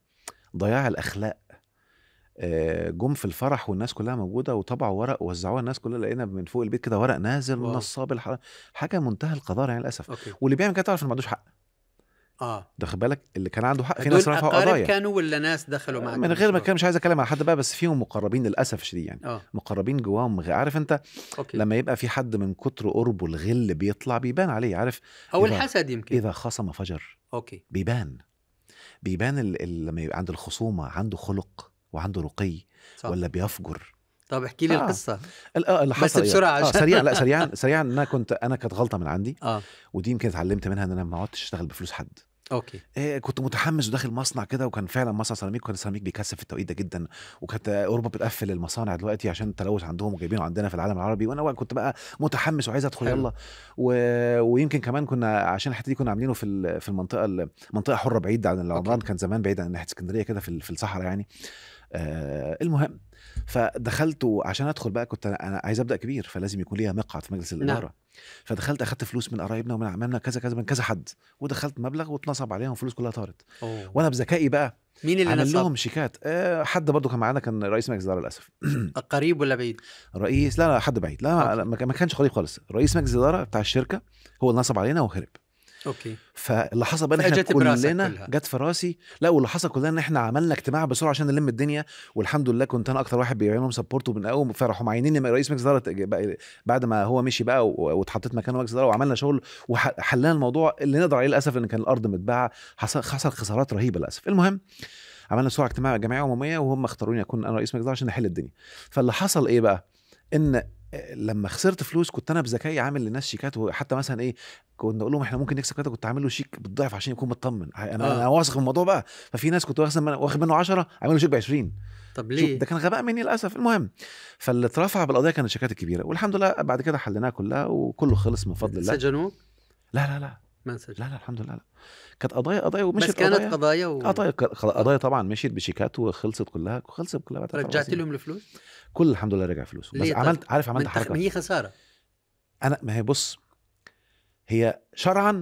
ضياع الاخلاق آه، جم في الفرح والناس كلها موجوده وطبعوا ورق ووزعوها الناس كلها لقينا من فوق البيت كده ورق نازل واو. نصاب الحرام حاجه منتهى القذاره يعني للاسف أوكي. واللي بيعمل كده تعرف انه ما عندوش حق اه ده خد بالك اللي كان عنده حق في ناس رفعوا قضايا كانوا ولا ناس دخلوا معاك من غير ما كان مش عايز اتكلم على حد بقى بس فيهم مقربين للاسف الشديد يعني آه. مقربين جواهم عارف انت أوكي. لما يبقى في حد من كتر قربه الغل بيطلع بيبان عليه عارف او الحسد يمكن اذا خصم فجر اوكي بيبان بيبان لما يبقى عند الخصومه عنده خلق وعنده رقي صح. ولا بيفجر طب احكي لي آه. القصه آه، اللي حصل بس إيه؟ بسرعه آه سريعا لا سريعا سريعا انا كنت انا كانت غلطه من عندي اه ودي يمكن اتعلمت منها ان انا ما اقعدش اشتغل بفلوس حد اوكي إيه كنت متحمس وداخل مصنع كده وكان فعلا مصنع سيراميك وكان السيراميك بيكسب في التوقيت ده جدا وكانت اوروبا بتقفل المصانع دلوقتي عشان التلوث عندهم وجايبينه عندنا في العالم العربي وانا كنت بقى متحمس وعايز ادخل يلا و... ويمكن كمان كنا عشان الحته دي كنا عاملينه في في المنطقه منطقه حره بعيد عن العمران كان زمان بعيد عن ناحيه اسكندريه كده في, في الصحراء يعني آه المهم فدخلت عشان ادخل بقى كنت انا عايز ابدا كبير فلازم يكون ليا مقعد في مجلس نعم. الاداره نعم. فدخلت اخذت فلوس من قرايبنا ومن عمامنا كذا كذا من كذا حد ودخلت مبلغ واتنصب عليهم فلوس كلها طارت أوه. وانا بذكائي بقى مين اللي عمل نصب؟ لهم شيكات آه حد برضه كان معانا كان رئيس مجلس الاداره للاسف قريب ولا بعيد؟ رئيس لا لا حد بعيد لا أوكي. ما كانش قريب خالص رئيس مجلس الاداره بتاع الشركه هو اللي نصب علينا وهرب اوكي فاللي حصل بقى ان احنا كلنا جت في راسي لا واللي حصل كلنا ان احنا عملنا اجتماع بسرعه عشان نلم الدنيا والحمد لله كنت انا اكتر واحد بيعمل لهم سبورت ومن اول فرحوا معينين رئيس مجلس اداره بعد ما هو مشي بقى واتحطيت مكانه مجلس اداره وعملنا شغل وحلنا الموضوع اللي نقدر عليه للاسف ان كان الارض متباعه حصل خسارات رهيبه للاسف المهم عملنا بسرعه اجتماع جمعيه عموميه وهم اختاروني اكون انا رئيس مجلس عشان نحل الدنيا فاللي حصل ايه بقى ان آه، لما خسرت فلوس كنت انا بذكائي عامل للناس شيكات وحتى مثلا ايه كنا اقول لهم احنا ممكن نكسب كده كنت عامل له شيك بالضعف عشان يكون مطمن انا آه. انا واثق في الموضوع بقى ففي ناس كنت واخد منه 10 عامل له شيك ب 20 طب ليه؟ ده كان غباء مني للاسف المهم فاللي اترفع بالقضيه كانت الشيكات الكبيره والحمد لله بعد كده حليناها كلها وكله خلص من فضل الله سجنوك؟ لا لا لا ما انسجن لا لا الحمد لله لا كانت قضايا قضايا ومشيت بس كانت قضايا قضايا و... قضايا, آه، طيب، آه. قضايا طبعا مشيت بشيكات وخلصت كلها خلصت كلها بعد رجعت لهم الفلوس؟ كل الحمد لله رجع فلوس بس طيب؟ عملت عارف عملت حركه هي خساره انا ما هي بص هي شرعا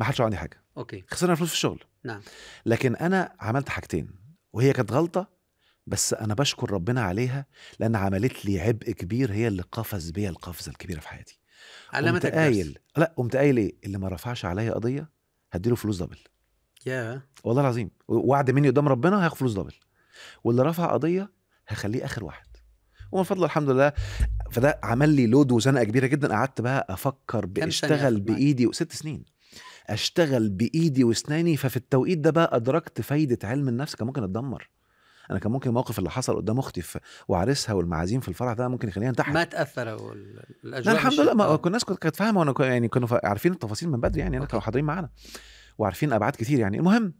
ما حدش عني حاجه اوكي خسرنا فلوس في الشغل نعم لكن انا عملت حاجتين وهي كانت غلطه بس انا بشكر ربنا عليها لان عملت لي عبء كبير هي اللي قفز بيا القفزه الكبيره في حياتي علامتك قايل لا قمت قايل ايه اللي ما رفعش عليا قضيه هديله فلوس دبل يا yeah. والله العظيم وعد مني قدام ربنا هياخد فلوس دبل واللي رفع قضيه هخليه اخر واحد ومن فضل الحمد لله فده عمل لي لود وزنقه كبيره جدا قعدت بقى افكر باشتغل بايدي ست سنين اشتغل بايدي واسناني ففي التوقيت ده بقى ادركت فايده علم النفس كان ممكن اتدمر انا كان ممكن الموقف اللي حصل قدام اختي وعريسها والمعازيم في الفرح ده ممكن يخليني انتحر ما تاثروا الاجواء الحمد لله ما آه. كل الناس كانت فاهمه وانا يعني كانوا عارفين التفاصيل من بدري يعني كانوا حاضرين معانا وعارفين ابعاد كتير يعني المهم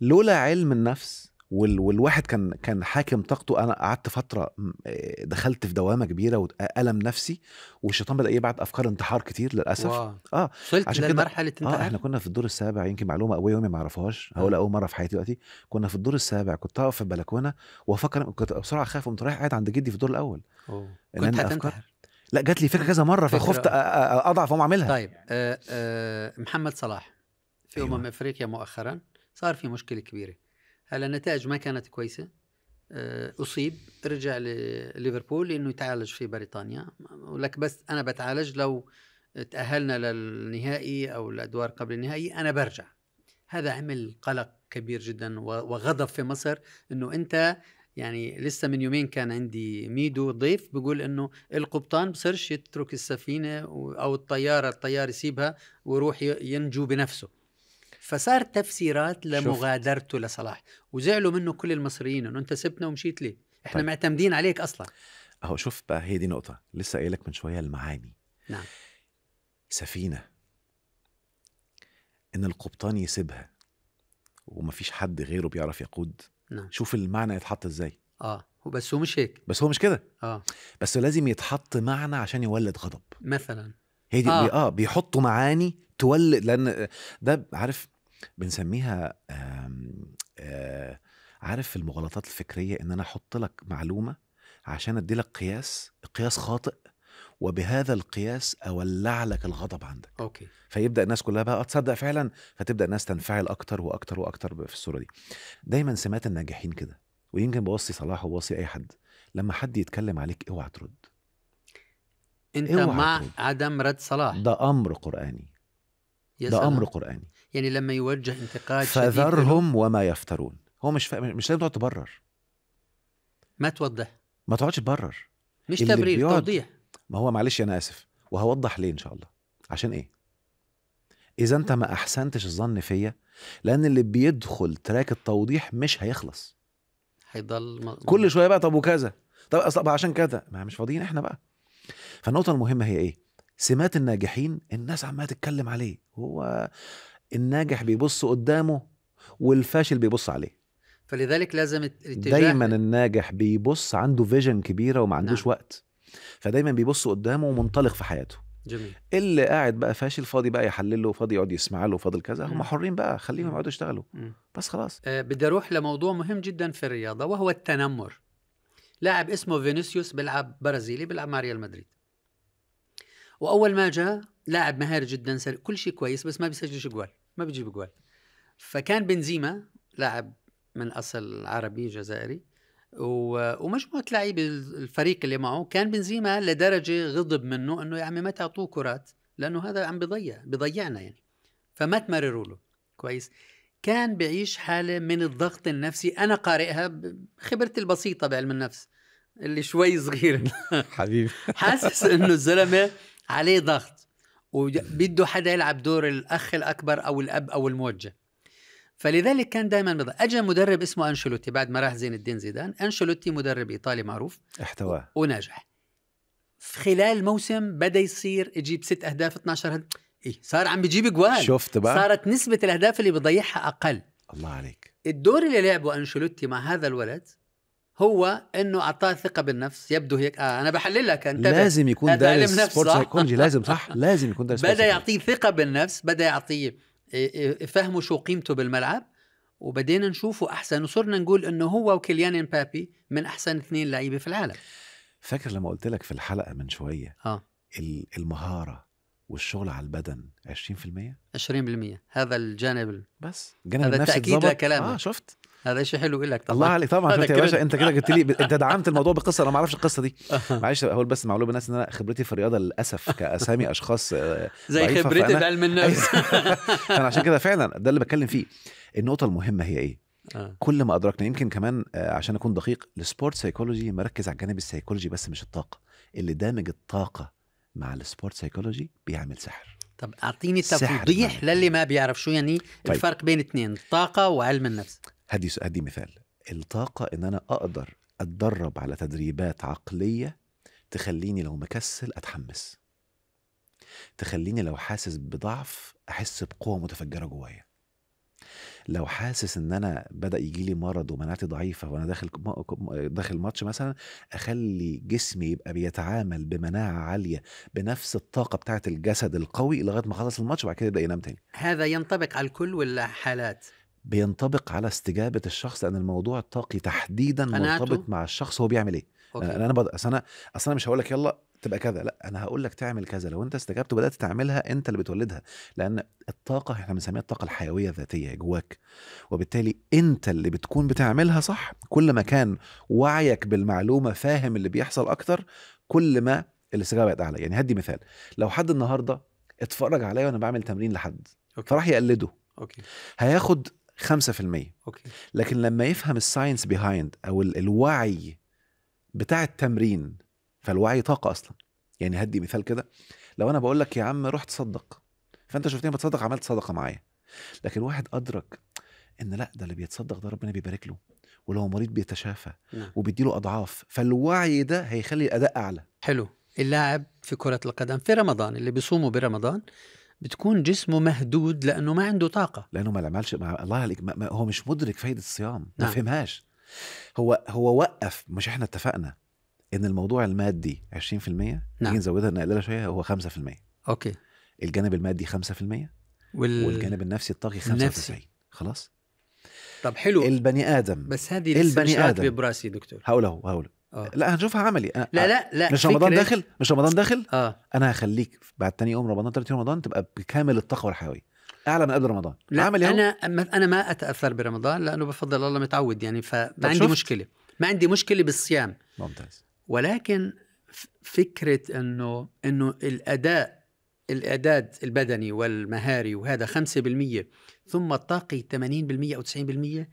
لولا علم النفس والواحد كان كان حاكم طاقته انا قعدت فتره آه، دخلت في دوامه كبيره والم نفسي والشيطان بدا يبعت افكار انتحار كتير للاسف واو. اه وصلت عشان كده مرحله آه، انتحار اه احنا كنا في الدور السابع يمكن معلومه ابويا يومي ما اعرفهاش هقول آه. اول مره في حياتي دلوقتي كنا في الدور السابع كنت اقف في البلكونه وافكر كنت بسرعه اخاف قمت رايح قاعد عند جدي في الدور الاول أوه. كنت هتنتحر لا جات لي فكره كذا مره فخفت اضعف واقوم اعملها طيب آه آه محمد صلاح في أمم أيوة. امم افريقيا مؤخرا صار في مشكله كبيره هلا النتائج ما كانت كويسه آه، اصيب رجع لليفربول لانه يتعالج في بريطانيا ولك بس انا بتعالج لو تاهلنا للنهائي او الادوار قبل النهائي انا برجع هذا عمل قلق كبير جدا وغضب في مصر انه انت يعني لسه من يومين كان عندي ميدو ضيف بيقول انه القبطان بصيرش يترك السفينه او الطياره الطيار يسيبها ويروح ينجو بنفسه فصار تفسيرات لمغادرته لصلاح وزعلوا منه كل المصريين انه انت سبتنا ومشيت ليه احنا طيب. معتمدين عليك اصلا اهو شوف بقى هي دي نقطه لسه قايل لك من شويه المعاني نعم سفينه ان القبطان يسيبها ومفيش حد غيره بيعرف يقود نعم. شوف المعنى يتحط ازاي اه بس هو مش هيك بس هو مش كده اه بس لازم يتحط معنى عشان يولد غضب مثلا هي دي آه. بي اه بيحطوا معاني تولد لان ده عارف بنسميها آه عارف المغالطات الفكريه ان انا احط لك معلومه عشان ادي لك قياس قياس خاطئ وبهذا القياس اولع لك الغضب عندك اوكي فيبدا الناس كلها بقى تصدق فعلا فتبدا الناس تنفعل اكتر واكتر واكتر في الصوره دي دايما سمات الناجحين كده ويمكن بوصي صلاح وبوصي اي حد لما حد يتكلم عليك اوعى ترد انت مع عدم رد صلاح ده امر قراني ده امر قراني يعني لما يوجه انتقاد فذرهم وما يفترون هو مش فا... مش لازم تقعد تبرر ما توضح ما تقعدش تبرر مش تبرير بيقعد... توضيح ما هو معلش انا اسف وهوضح ليه ان شاء الله عشان ايه اذا انت ما احسنتش الظن فيا لان اللي بيدخل تراك التوضيح مش هيخلص هيضل م... كل شويه بقى طب وكذا طب اصل عشان كذا ما مش فاضيين احنا بقى فالنقطه المهمه هي ايه سمات الناجحين الناس عماله تتكلم عليه هو الناجح بيبص قدامه والفاشل بيبص عليه فلذلك لازم الاتجاه دايما الناجح بيبص عنده فيجن كبيره وما عندوش نعم. وقت فدايما بيبص قدامه ومنطلق في حياته جميل اللي قاعد بقى فاشل فاضي بقى يحلل له فاضي يقعد يسمع له فاضل كذا هم حرين بقى خليهم يقعدوا يشتغلوا بس خلاص أه بدي اروح لموضوع مهم جدا في الرياضه وهو التنمر لاعب اسمه فينيسيوس بيلعب برازيلي بيلعب مع ريال مدريد واول ما جاء لاعب مهاري جدا سريع كل شيء كويس بس ما بيسجلش جوال ما بيجيب جوال فكان بنزيما لاعب من اصل عربي جزائري ومجموعه لعيبه الفريق اللي معه كان بنزيما لدرجه غضب منه انه يا عمي ما تعطوه كرات لانه هذا عم بضيع بضيعنا يعني فما تمرروا له كويس كان بيعيش حاله من الضغط النفسي انا قارئها بخبرتي البسيطه بعلم النفس اللي شوي صغير حبيبي حاسس انه الزلمه عليه ضغط وبده حدا يلعب دور الاخ الاكبر او الاب او الموجه فلذلك كان دائما اجى مدرب اسمه انشلوتي بعد ما راح زين الدين زيدان انشلوتي مدرب ايطالي معروف احتواه وناجح في خلال موسم بدا يصير يجيب ست اهداف 12 هدف إيه صار عم بيجيب جوال شفت بقى صارت نسبه الاهداف اللي بيضيعها اقل الله عليك الدور اللي لعبه انشلوتي مع هذا الولد هو انه اعطاه ثقه بالنفس يبدو هيك آه انا بحلل لك انت لازم يكون دارس سبورت سايكولوجي لازم صح لازم يكون دارس بدا يعطيه ثقه بالنفس بدا يعطيه إيه، إيه، فهمه شو قيمته بالملعب وبدينا نشوفه احسن وصرنا نقول انه هو وكيليان امبابي من احسن اثنين لعيبه في العالم فاكر لما قلت لك في الحلقه من شويه اه المهاره والشغل على البدن 20% 20% هذا الجانب بس جانب هذا التاكيد لكلامك اه شفت هذا شيء حلو لك طبعا الله عليك طبعا يا باشا انت كده جبت لي انت دعمت الموضوع بقصه انا ما اعرفش القصه دي معلش اقول بس معلومه للناس ان انا خبرتي في الرياضه للاسف كاسامي اشخاص آه، زي خبرتي في علم النفس انا عشان كده فعلا ده اللي بتكلم فيه النقطه المهمه هي ايه؟ آه. كل ما ادركنا يمكن كمان آه، عشان اكون دقيق السبورت سايكولوجي مركز على الجانب السايكولوجي بس مش الطاقه اللي دامج الطاقه مع السبورت سايكولوجي بيعمل سحر طب اعطيني تفضيح للي ما بيعرف شو يعني طيب. الفرق بين اثنين الطاقه وعلم النفس هدي هدي مثال الطاقه ان انا اقدر اتدرب على تدريبات عقليه تخليني لو مكسل اتحمس تخليني لو حاسس بضعف احس بقوه متفجره جوايا لو حاسس ان انا بدا يجي لي مرض ومناعتي ضعيفه وانا داخل داخل ماتش مثلا اخلي جسمي يبقى بيتعامل بمناعه عاليه بنفس الطاقه بتاعه الجسد القوي لغايه ما اخلص الماتش وبعد كده يبدا ينام تاني هذا ينطبق على الكل ولا حالات بينطبق على استجابه الشخص لان الموضوع الطاقي تحديدا مرتبط مع الشخص هو بيعمل ايه أوكي. انا بض... اصل انا اصل انا مش هقول لك يلا تبقى كذا لا انا هقول لك تعمل كذا لو انت استجبت وبدات تعملها انت اللي بتولدها لان الطاقه احنا بنسميها الطاقه الحيويه الذاتيه جواك وبالتالي انت اللي بتكون بتعملها صح كل ما كان وعيك بالمعلومه فاهم اللي بيحصل اكتر كل ما الاستجابه بقت اعلى يعني هدي مثال لو حد النهارده اتفرج عليا وانا بعمل تمرين لحد أوكي. فراح يقلده أوكي. هياخد 5% اوكي لكن لما يفهم الساينس بيهايند او الوعي بتاع التمرين فالوعي طاقه اصلا يعني هدي مثال كده لو انا بقول لك يا عم روح تصدق فانت شفتني بتصدق عملت صدقه معايا لكن واحد ادرك ان لا ده اللي بيتصدق ده ربنا بيبارك له ولو مريض بيتشافى نعم. وبيديله اضعاف فالوعي ده هيخلي الاداء اعلى حلو اللاعب في كره القدم في رمضان اللي بيصوموا برمضان بتكون جسمه مهدود لانه ما عنده طاقه لانه ما عملش ما الله عليك ما هو مش مدرك فايده الصيام ما نعم. فهمهاش هو هو وقف مش احنا اتفقنا ان الموضوع المادي 20% نعم. نيجي نزودها نقللها شويه هو 5% اوكي الجانب المادي 5% وال... والجانب النفسي الطاغي 95 خلاص طب حلو البني ادم بس هذه البني ادم براسي دكتور هقول اهو هقول آه. لا هنشوفها عملي أنا لا لا لا مش رمضان داخل مش رمضان داخل اه انا هخليك بعد تاني يوم رمضان تالت يوم رمضان تبقى بكامل الطاقه والحيويه اعلى من قبل رمضان لا عملي إيه انا انا ما اتاثر برمضان لانه بفضل الله متعود يعني فما عندي شفت؟ مشكله ما عندي مشكله بالصيام ممتاز ولكن فكره انه انه الاداء الاعداد البدني والمهاري وهذا 5% ثم الطاقي 80% او 90%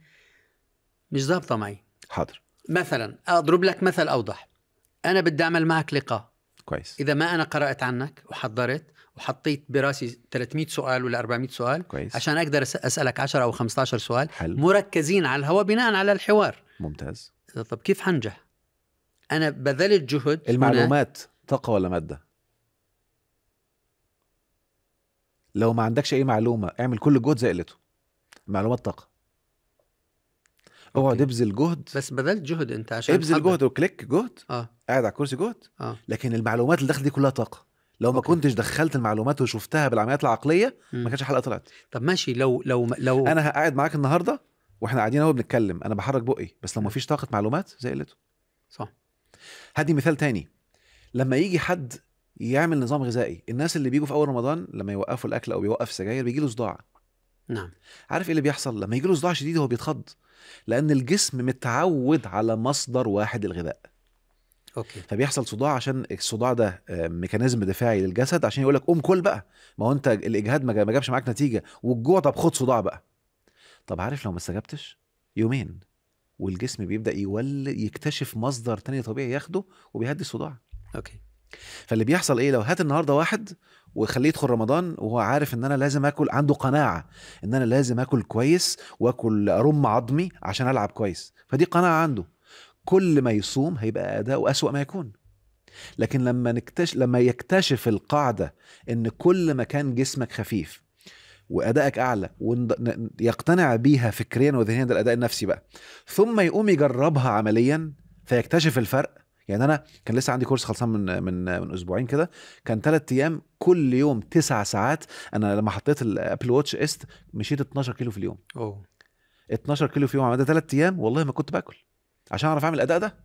مش ظابطه معي حاضر مثلا اضرب لك مثل اوضح انا بدي اعمل معك لقاء كويس اذا ما انا قرات عنك وحضرت وحطيت براسي 300 سؤال ولا 400 سؤال كويس. عشان اقدر اسالك 10 او 15 سؤال حل. مركزين على الهواء بناء على الحوار ممتاز طب كيف حنجح انا بذلت جهد المعلومات طاقه ولا ماده لو ما عندكش اي معلومه اعمل كل الجهد زي قلته معلومات طاقه اقعد ابذل جهد بس بذلت جهد انت عشان ابذل جهد وكليك جهد اه قاعد على الكرسي جهد اه لكن المعلومات اللي داخل دي كلها طاقه لو ما أوكي. كنتش دخلت المعلومات وشفتها بالعمليات العقليه ما كانتش الحلقه طلعت طب ماشي لو لو لو انا قاعد معاك النهارده واحنا قاعدين اهو بنتكلم انا بحرك بقي بس لو ما فيش طاقه معلومات زي قلته صح هدي مثال تاني لما يجي حد يعمل نظام غذائي الناس اللي بيجوا في اول رمضان لما يوقفوا الاكل او بيوقف سجاير بيجي له صداع نعم عارف ايه اللي بيحصل لما يجي له صداع شديد هو بيتخض لان الجسم متعود على مصدر واحد الغذاء اوكي فبيحصل صداع عشان الصداع ده آه، ميكانيزم دفاعي للجسد عشان يقول لك قوم كل بقى ما هو انت الاجهاد ما جابش معاك نتيجه والجوع طب خد صداع بقى طب عارف لو ما استجبتش يومين والجسم بيبدا يول يكتشف مصدر تاني طبيعي ياخده وبيهدي الصداع اوكي فاللي بيحصل ايه لو هات النهارده واحد وخليه يدخل رمضان وهو عارف ان انا لازم اكل عنده قناعه ان انا لازم اكل كويس واكل ارم عظمي عشان العب كويس فدي قناعه عنده كل ما يصوم هيبقى اداؤه اسوا ما يكون لكن لما نكتشف لما يكتشف القاعده ان كل ما كان جسمك خفيف وادائك اعلى ويقتنع بيها فكريا وذهنيا ده الاداء النفسي بقى ثم يقوم يجربها عمليا فيكتشف الفرق يعني انا كان لسه عندي كورس خلصان من من من اسبوعين كده كان ثلاث ايام كل يوم تسع ساعات انا لما حطيت الابل واتش است مشيت 12 كيلو في اليوم اوه 12 كيلو في يوم على ثلاث ايام والله ما كنت باكل عشان اعرف اعمل الاداء ده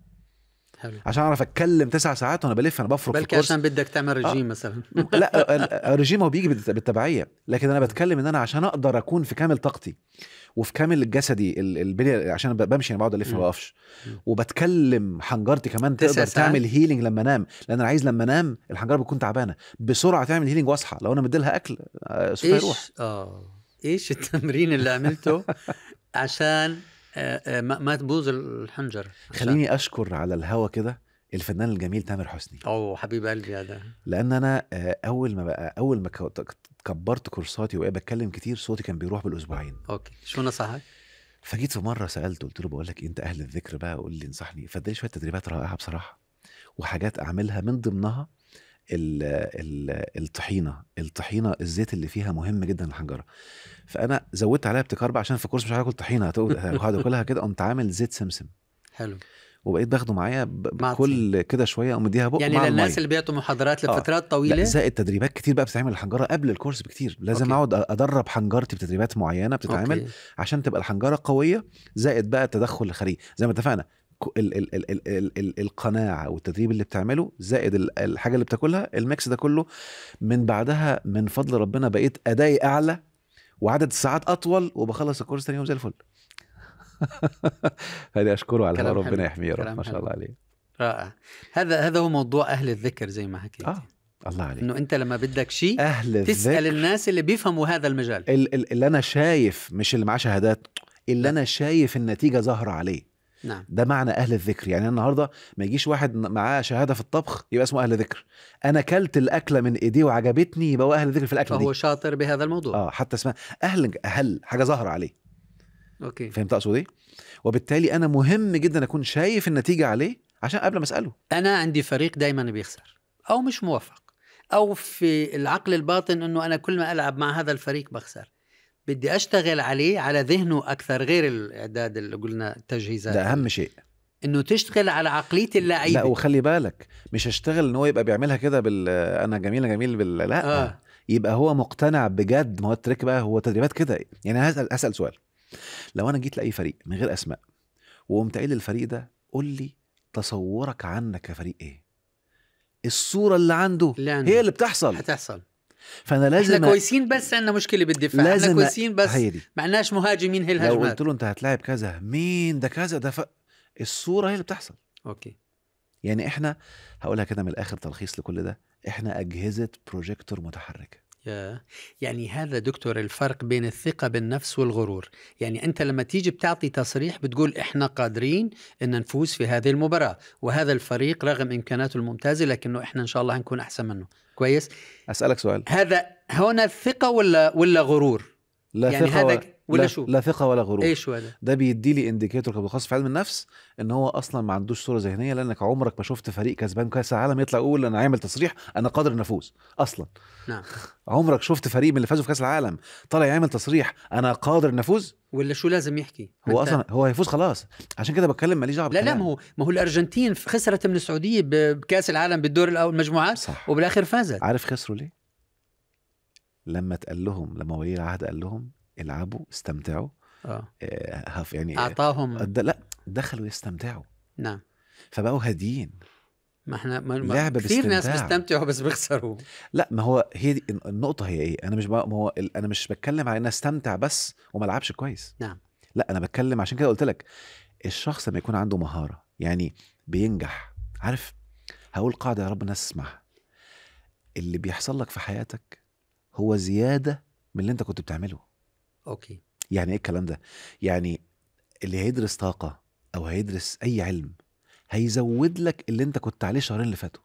حلو. عشان اعرف اتكلم تسع ساعات وانا بلف انا بفرك بلكي عشان بدك تعمل آه. رجيم آه. مثلا لا الرجيم هو بيجي بالتبعيه لكن انا بتكلم ان انا عشان اقدر اكون في كامل طاقتي وفي كامل جسدي البنيه عشان بمشي انا بقعد الف ما بقفش وبتكلم حنجرتي كمان تقدر تعمل هيلينج لما انام لان انا عايز لما انام الحنجره بتكون تعبانه بسرعه تعمل هيلينج واصحى لو انا مديلها اكل سوف آه، يروح اه ايش التمرين اللي عملته عشان آه، آه، ما تبوظ الحنجر خليني اشكر على الهوا كده الفنان الجميل تامر حسني اوه حبيب قلبي هذا لان انا آه، اول ما بقى اول ما كبرت كورساتي وبقيت بتكلم كتير صوتي كان بيروح بالاسبوعين اوكي شو نصحك فجيت في مره سالته قلت له بقول لك إيه، انت اهل الذكر بقى قول لي انصحني فاداني شويه تدريبات رائعه بصراحه وحاجات اعملها من ضمنها ال الطحينه الطحينه الزيت اللي فيها مهم جدا الحنجره فانا زودت عليها ابتكار بقى عشان في الكورس مش هاكل طحينه هتقعد اكلها كده قمت عامل زيت سمسم حلو وبقيت باخده معايا بكل كده شويه اقوم اديها بق يعني مع للناس المية. اللي بيعطوا محاضرات آه. لفترات آه. طويله لا زائد تدريبات كتير بقى بتتعمل الحنجره قبل الكورس بكتير لازم اقعد ادرب حنجرتي بتدريبات معينه بتتعمل أوكي. عشان تبقى الحنجره قويه زائد بقى تدخل الخارجي زي ما اتفقنا ال ال ال ال ال ال القناعه والتدريب اللي بتعمله زائد الحاجه اللي بتاكلها الميكس ده كله من بعدها من فضل ربنا بقيت ادائي اعلى وعدد الساعات اطول وبخلص الكورس تاني يوم زي الفل فدي اشكره على ربنا يحميه رب ما شاء الله عليه رائع هذا هذا هو موضوع اهل الذكر زي ما حكيت آه. الله عليك انه انت لما بدك شيء اهل تسال الناس اللي بيفهموا هذا المجال اللي انا شايف مش اللي معاه شهادات اللي انا شايف النتيجه ظاهره عليه نعم. ده معنى اهل الذكر يعني النهارده ما يجيش واحد معاه شهاده في الطبخ يبقى اسمه اهل ذكر انا كلت الاكله من ايديه وعجبتني يبقى هو اهل ذكر في الاكله دي هو شاطر بهذا الموضوع اه حتى اسمها اهل هل حاجه ظاهره عليه اوكي فهمت اقصد ايه وبالتالي انا مهم جدا اكون شايف النتيجه عليه عشان قبل ما اساله انا عندي فريق دايما بيخسر او مش موفق او في العقل الباطن انه انا كل ما العب مع هذا الفريق بخسر بدي اشتغل عليه على ذهنه اكثر غير الاعداد اللي قلنا التجهيزات ده اهم شيء انه تشتغل على عقليه اللعيبه لا وخلي بالك مش هشتغل ان هو يبقى بيعملها كده بال انا جميل جميل بال لا آه. يبقى هو مقتنع بجد ما هو التريك بقى هو تدريبات كده يعني هسال اسال سؤال لو انا جيت لاي فريق من غير اسماء وقمت قايل للفريق ده قول لي تصورك عنك كفريق ايه الصوره اللي عنده, اللي عنده. هي اللي بتحصل هتحصل فانا لازم احنا كويسين بس عندنا مشكله بالدفاع لازم احنا كويسين بس هيدي. معناش مهاجمين هالهجمات لو قلت له انت هتلاعب كذا مين ده كذا ده ف... الصوره هي اللي بتحصل اوكي يعني احنا هقولها كده من الاخر تلخيص لكل ده احنا اجهزه بروجيكتور متحركه يعني هذا دكتور الفرق بين الثقة بالنفس والغرور يعني أنت لما تيجي بتعطي تصريح بتقول إحنا قادرين أن نفوز في هذه المباراة وهذا الفريق رغم إمكاناته الممتازة لكنه إحنا إن شاء الله هنكون أحسن منه كويس أسألك سؤال هذا هنا الثقة ولا ولا غرور لا يعني ثقة هذا ولا شو لا ثقه ولا غرور ايش هو ده بيدي لي انديكيتور خاص في علم النفس ان هو اصلا ما عندوش صوره ذهنيه لانك عمرك ما شفت فريق كسبان كاس العالم يطلع يقول انا عامل تصريح انا قادر ان افوز اصلا نعم عمرك شفت فريق من اللي فازوا في كاس العالم طالع يعمل تصريح انا قادر ان افوز ولا شو لازم يحكي هو انت... اصلا هو هيفوز خلاص عشان كده بتكلم ماليش دعوه لا لا ما هو ما هو الارجنتين خسرت من السعوديه بكاس العالم بالدور الاول المجموعات صح وبالاخر فازت عارف خسروا ليه لما اتقال لهم لما ولي العهد قال لهم العبوا استمتعوا اه, آه، يعني اعطاهم آه، لا دخلوا يستمتعوا نعم فبقوا هاديين ما احنا ما لعبة كثير ناس بيستمتعوا بس بيخسروا لا ما هو هي دي النقطة هي ايه؟ انا مش ما هو انا مش بتكلم على ان استمتع بس وما العبش كويس نعم لا انا بتكلم عشان كده قلت لك الشخص لما يكون عنده مهارة يعني بينجح عارف هقول قاعدة يا رب الناس تسمعها اللي بيحصل لك في حياتك هو زيادة من اللي انت كنت بتعمله اوكي يعني ايه الكلام ده يعني اللي هيدرس طاقه او هيدرس اي علم هيزود لك اللي انت كنت عليه شهرين اللي فاتوا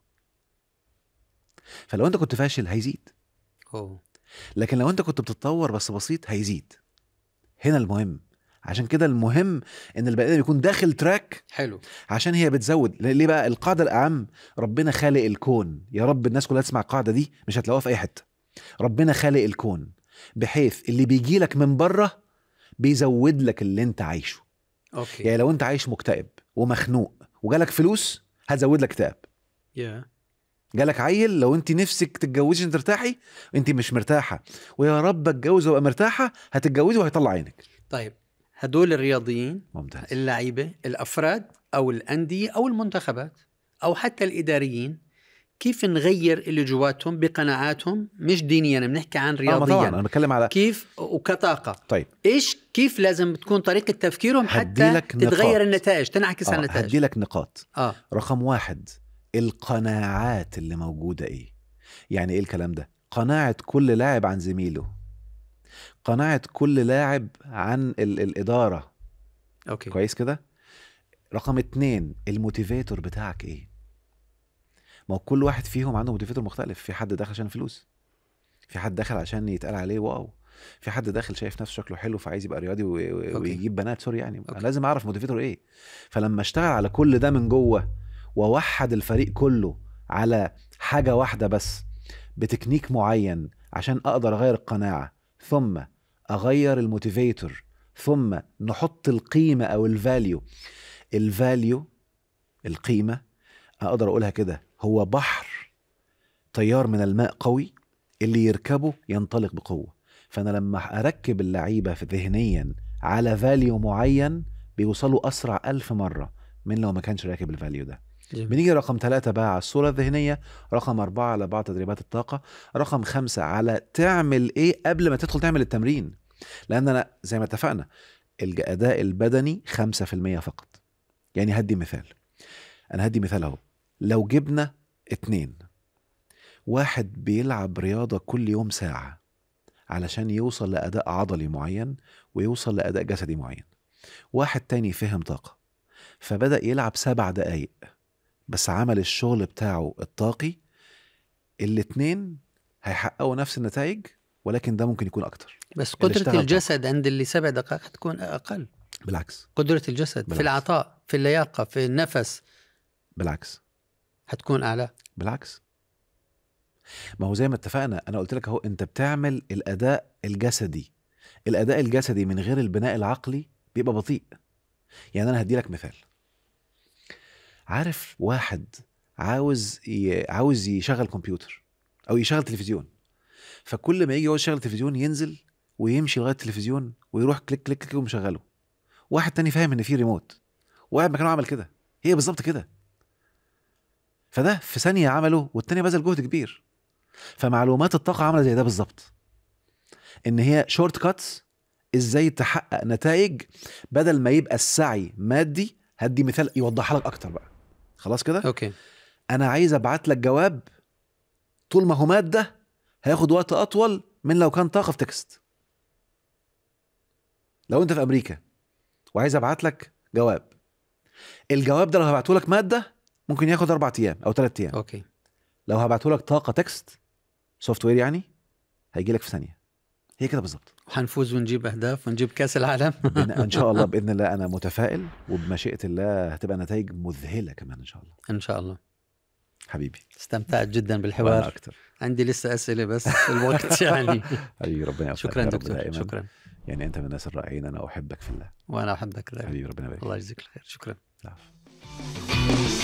فلو انت كنت فاشل هيزيد أوه. لكن لو انت كنت بتتطور بس بسيط هيزيد هنا المهم عشان كده المهم ان البني ادم يكون داخل تراك حلو عشان هي بتزود ليه بقى القاعده الاعم ربنا خالق الكون يا رب الناس كلها تسمع القاعده دي مش هتلاقوها في اي حته ربنا خالق الكون بحيث اللي بيجي لك من بره بيزود لك اللي انت عايشه اوكي يعني لو انت عايش مكتئب ومخنوق وجالك فلوس هتزود لك اكتئاب yeah. جالك عيل لو انت نفسك تتجوزي عشان ترتاحي انت مش مرتاحه ويا رب اتجوز وابقى مرتاحه هتتجوزي وهيطلع عينك طيب هدول الرياضيين ممتاز اللعيبه الافراد او الانديه او المنتخبات او حتى الاداريين كيف نغير اللي جواتهم بقناعاتهم مش دينيا بنحكي عن رياضيا آه طبعا انا بتكلم على كيف وكطاقه طيب ايش كيف لازم تكون طريقه تفكيرهم حتى تتغير النتائج تنعكس آه على النتائج هدي لك نقاط آه. رقم واحد القناعات اللي موجوده ايه يعني ايه الكلام ده قناعه كل لاعب عن زميله قناعه كل لاعب عن ال- الاداره اوكي كويس كده رقم اتنين الموتيفيتور بتاعك ايه ما هو كل واحد فيهم عنده موتيفيتور مختلف في حد داخل عشان فلوس في حد داخل عشان يتقال عليه واو في حد داخل شايف نفسه شكله حلو فعايز يبقى رياضي ويجيب بنات سوري يعني أوكي. أنا لازم اعرف موتيفيتور ايه فلما اشتغل على كل ده من جوه ووحد الفريق كله على حاجه واحده بس بتكنيك معين عشان اقدر اغير القناعه ثم اغير الموتيفيتور ثم نحط القيمه او الفاليو الفاليو القيمه اقدر اقولها كده هو بحر تيار من الماء قوي اللي يركبه ينطلق بقوه فانا لما اركب اللعيبه ذهنيا على فاليو معين بيوصلوا اسرع ألف مره من لو ما كانش راكب الفاليو ده بنيجي رقم ثلاثة بقى على الصورة الذهنية رقم أربعة على بعض تدريبات الطاقة رقم خمسة على تعمل إيه قبل ما تدخل تعمل التمرين لأن أنا زي ما اتفقنا الأداء البدني 5% فقط يعني هدي مثال أنا هدي مثال أهو لو جبنا اتنين واحد بيلعب رياضة كل يوم ساعة علشان يوصل لأداء عضلي معين ويوصل لأداء جسدي معين واحد تاني فهم طاقة فبدأ يلعب سبع دقايق بس عمل الشغل بتاعه الطاقي الاتنين هيحققوا نفس النتائج ولكن ده ممكن يكون أكتر بس قدرة الجسد طاقة. عند اللي سبع دقائق هتكون أقل بالعكس قدرة الجسد بالعكس. في العطاء في اللياقة في النفس بالعكس هتكون اعلى بالعكس ما هو زي ما اتفقنا انا قلت لك اهو انت بتعمل الاداء الجسدي الاداء الجسدي من غير البناء العقلي بيبقى بطيء يعني انا هدي لك مثال عارف واحد عاوز ي... عاوز يشغل كمبيوتر او يشغل تلفزيون فكل ما يجي هو يشغل تلفزيون ينزل ويمشي لغايه التلفزيون ويروح كليك كليك كليك ومشغله واحد تاني فاهم ان في ريموت وقاعد مكانه عمل كده هي بالظبط كده فده في ثانيه عمله والتاني بذل جهد كبير فمعلومات الطاقه عامله زي ده بالظبط ان هي شورت كاتس ازاي تحقق نتائج بدل ما يبقى السعي مادي هدي مثال يوضحها لك اكتر بقى خلاص كده اوكي انا عايز ابعت لك جواب طول ما هو ماده هياخد وقت اطول من لو كان طاقه في تكست لو انت في امريكا وعايز ابعت لك جواب الجواب ده لو هبعته لك ماده ممكن ياخد اربع ايام او ثلاث ايام اوكي لو هبعته لك طاقه تكست سوفت وير يعني هيجي لك في ثانيه هي كده بالظبط هنفوز ونجيب اهداف ونجيب كاس العالم ان شاء الله باذن الله انا متفائل وبمشيئه الله هتبقى نتائج مذهله كمان ان شاء الله ان شاء الله حبيبي استمتعت جدا بالحوار وانا اكتر عندي لسه اسئله بس الوقت يعني حبيبي ربنا يوفقك شكرا دكتور دائماً. شكرا يعني انت من الناس الرائعين انا احبك في الله وانا احبك دائما حبيبي ربنا يبارك الله يجزيك الخير شكرا العفو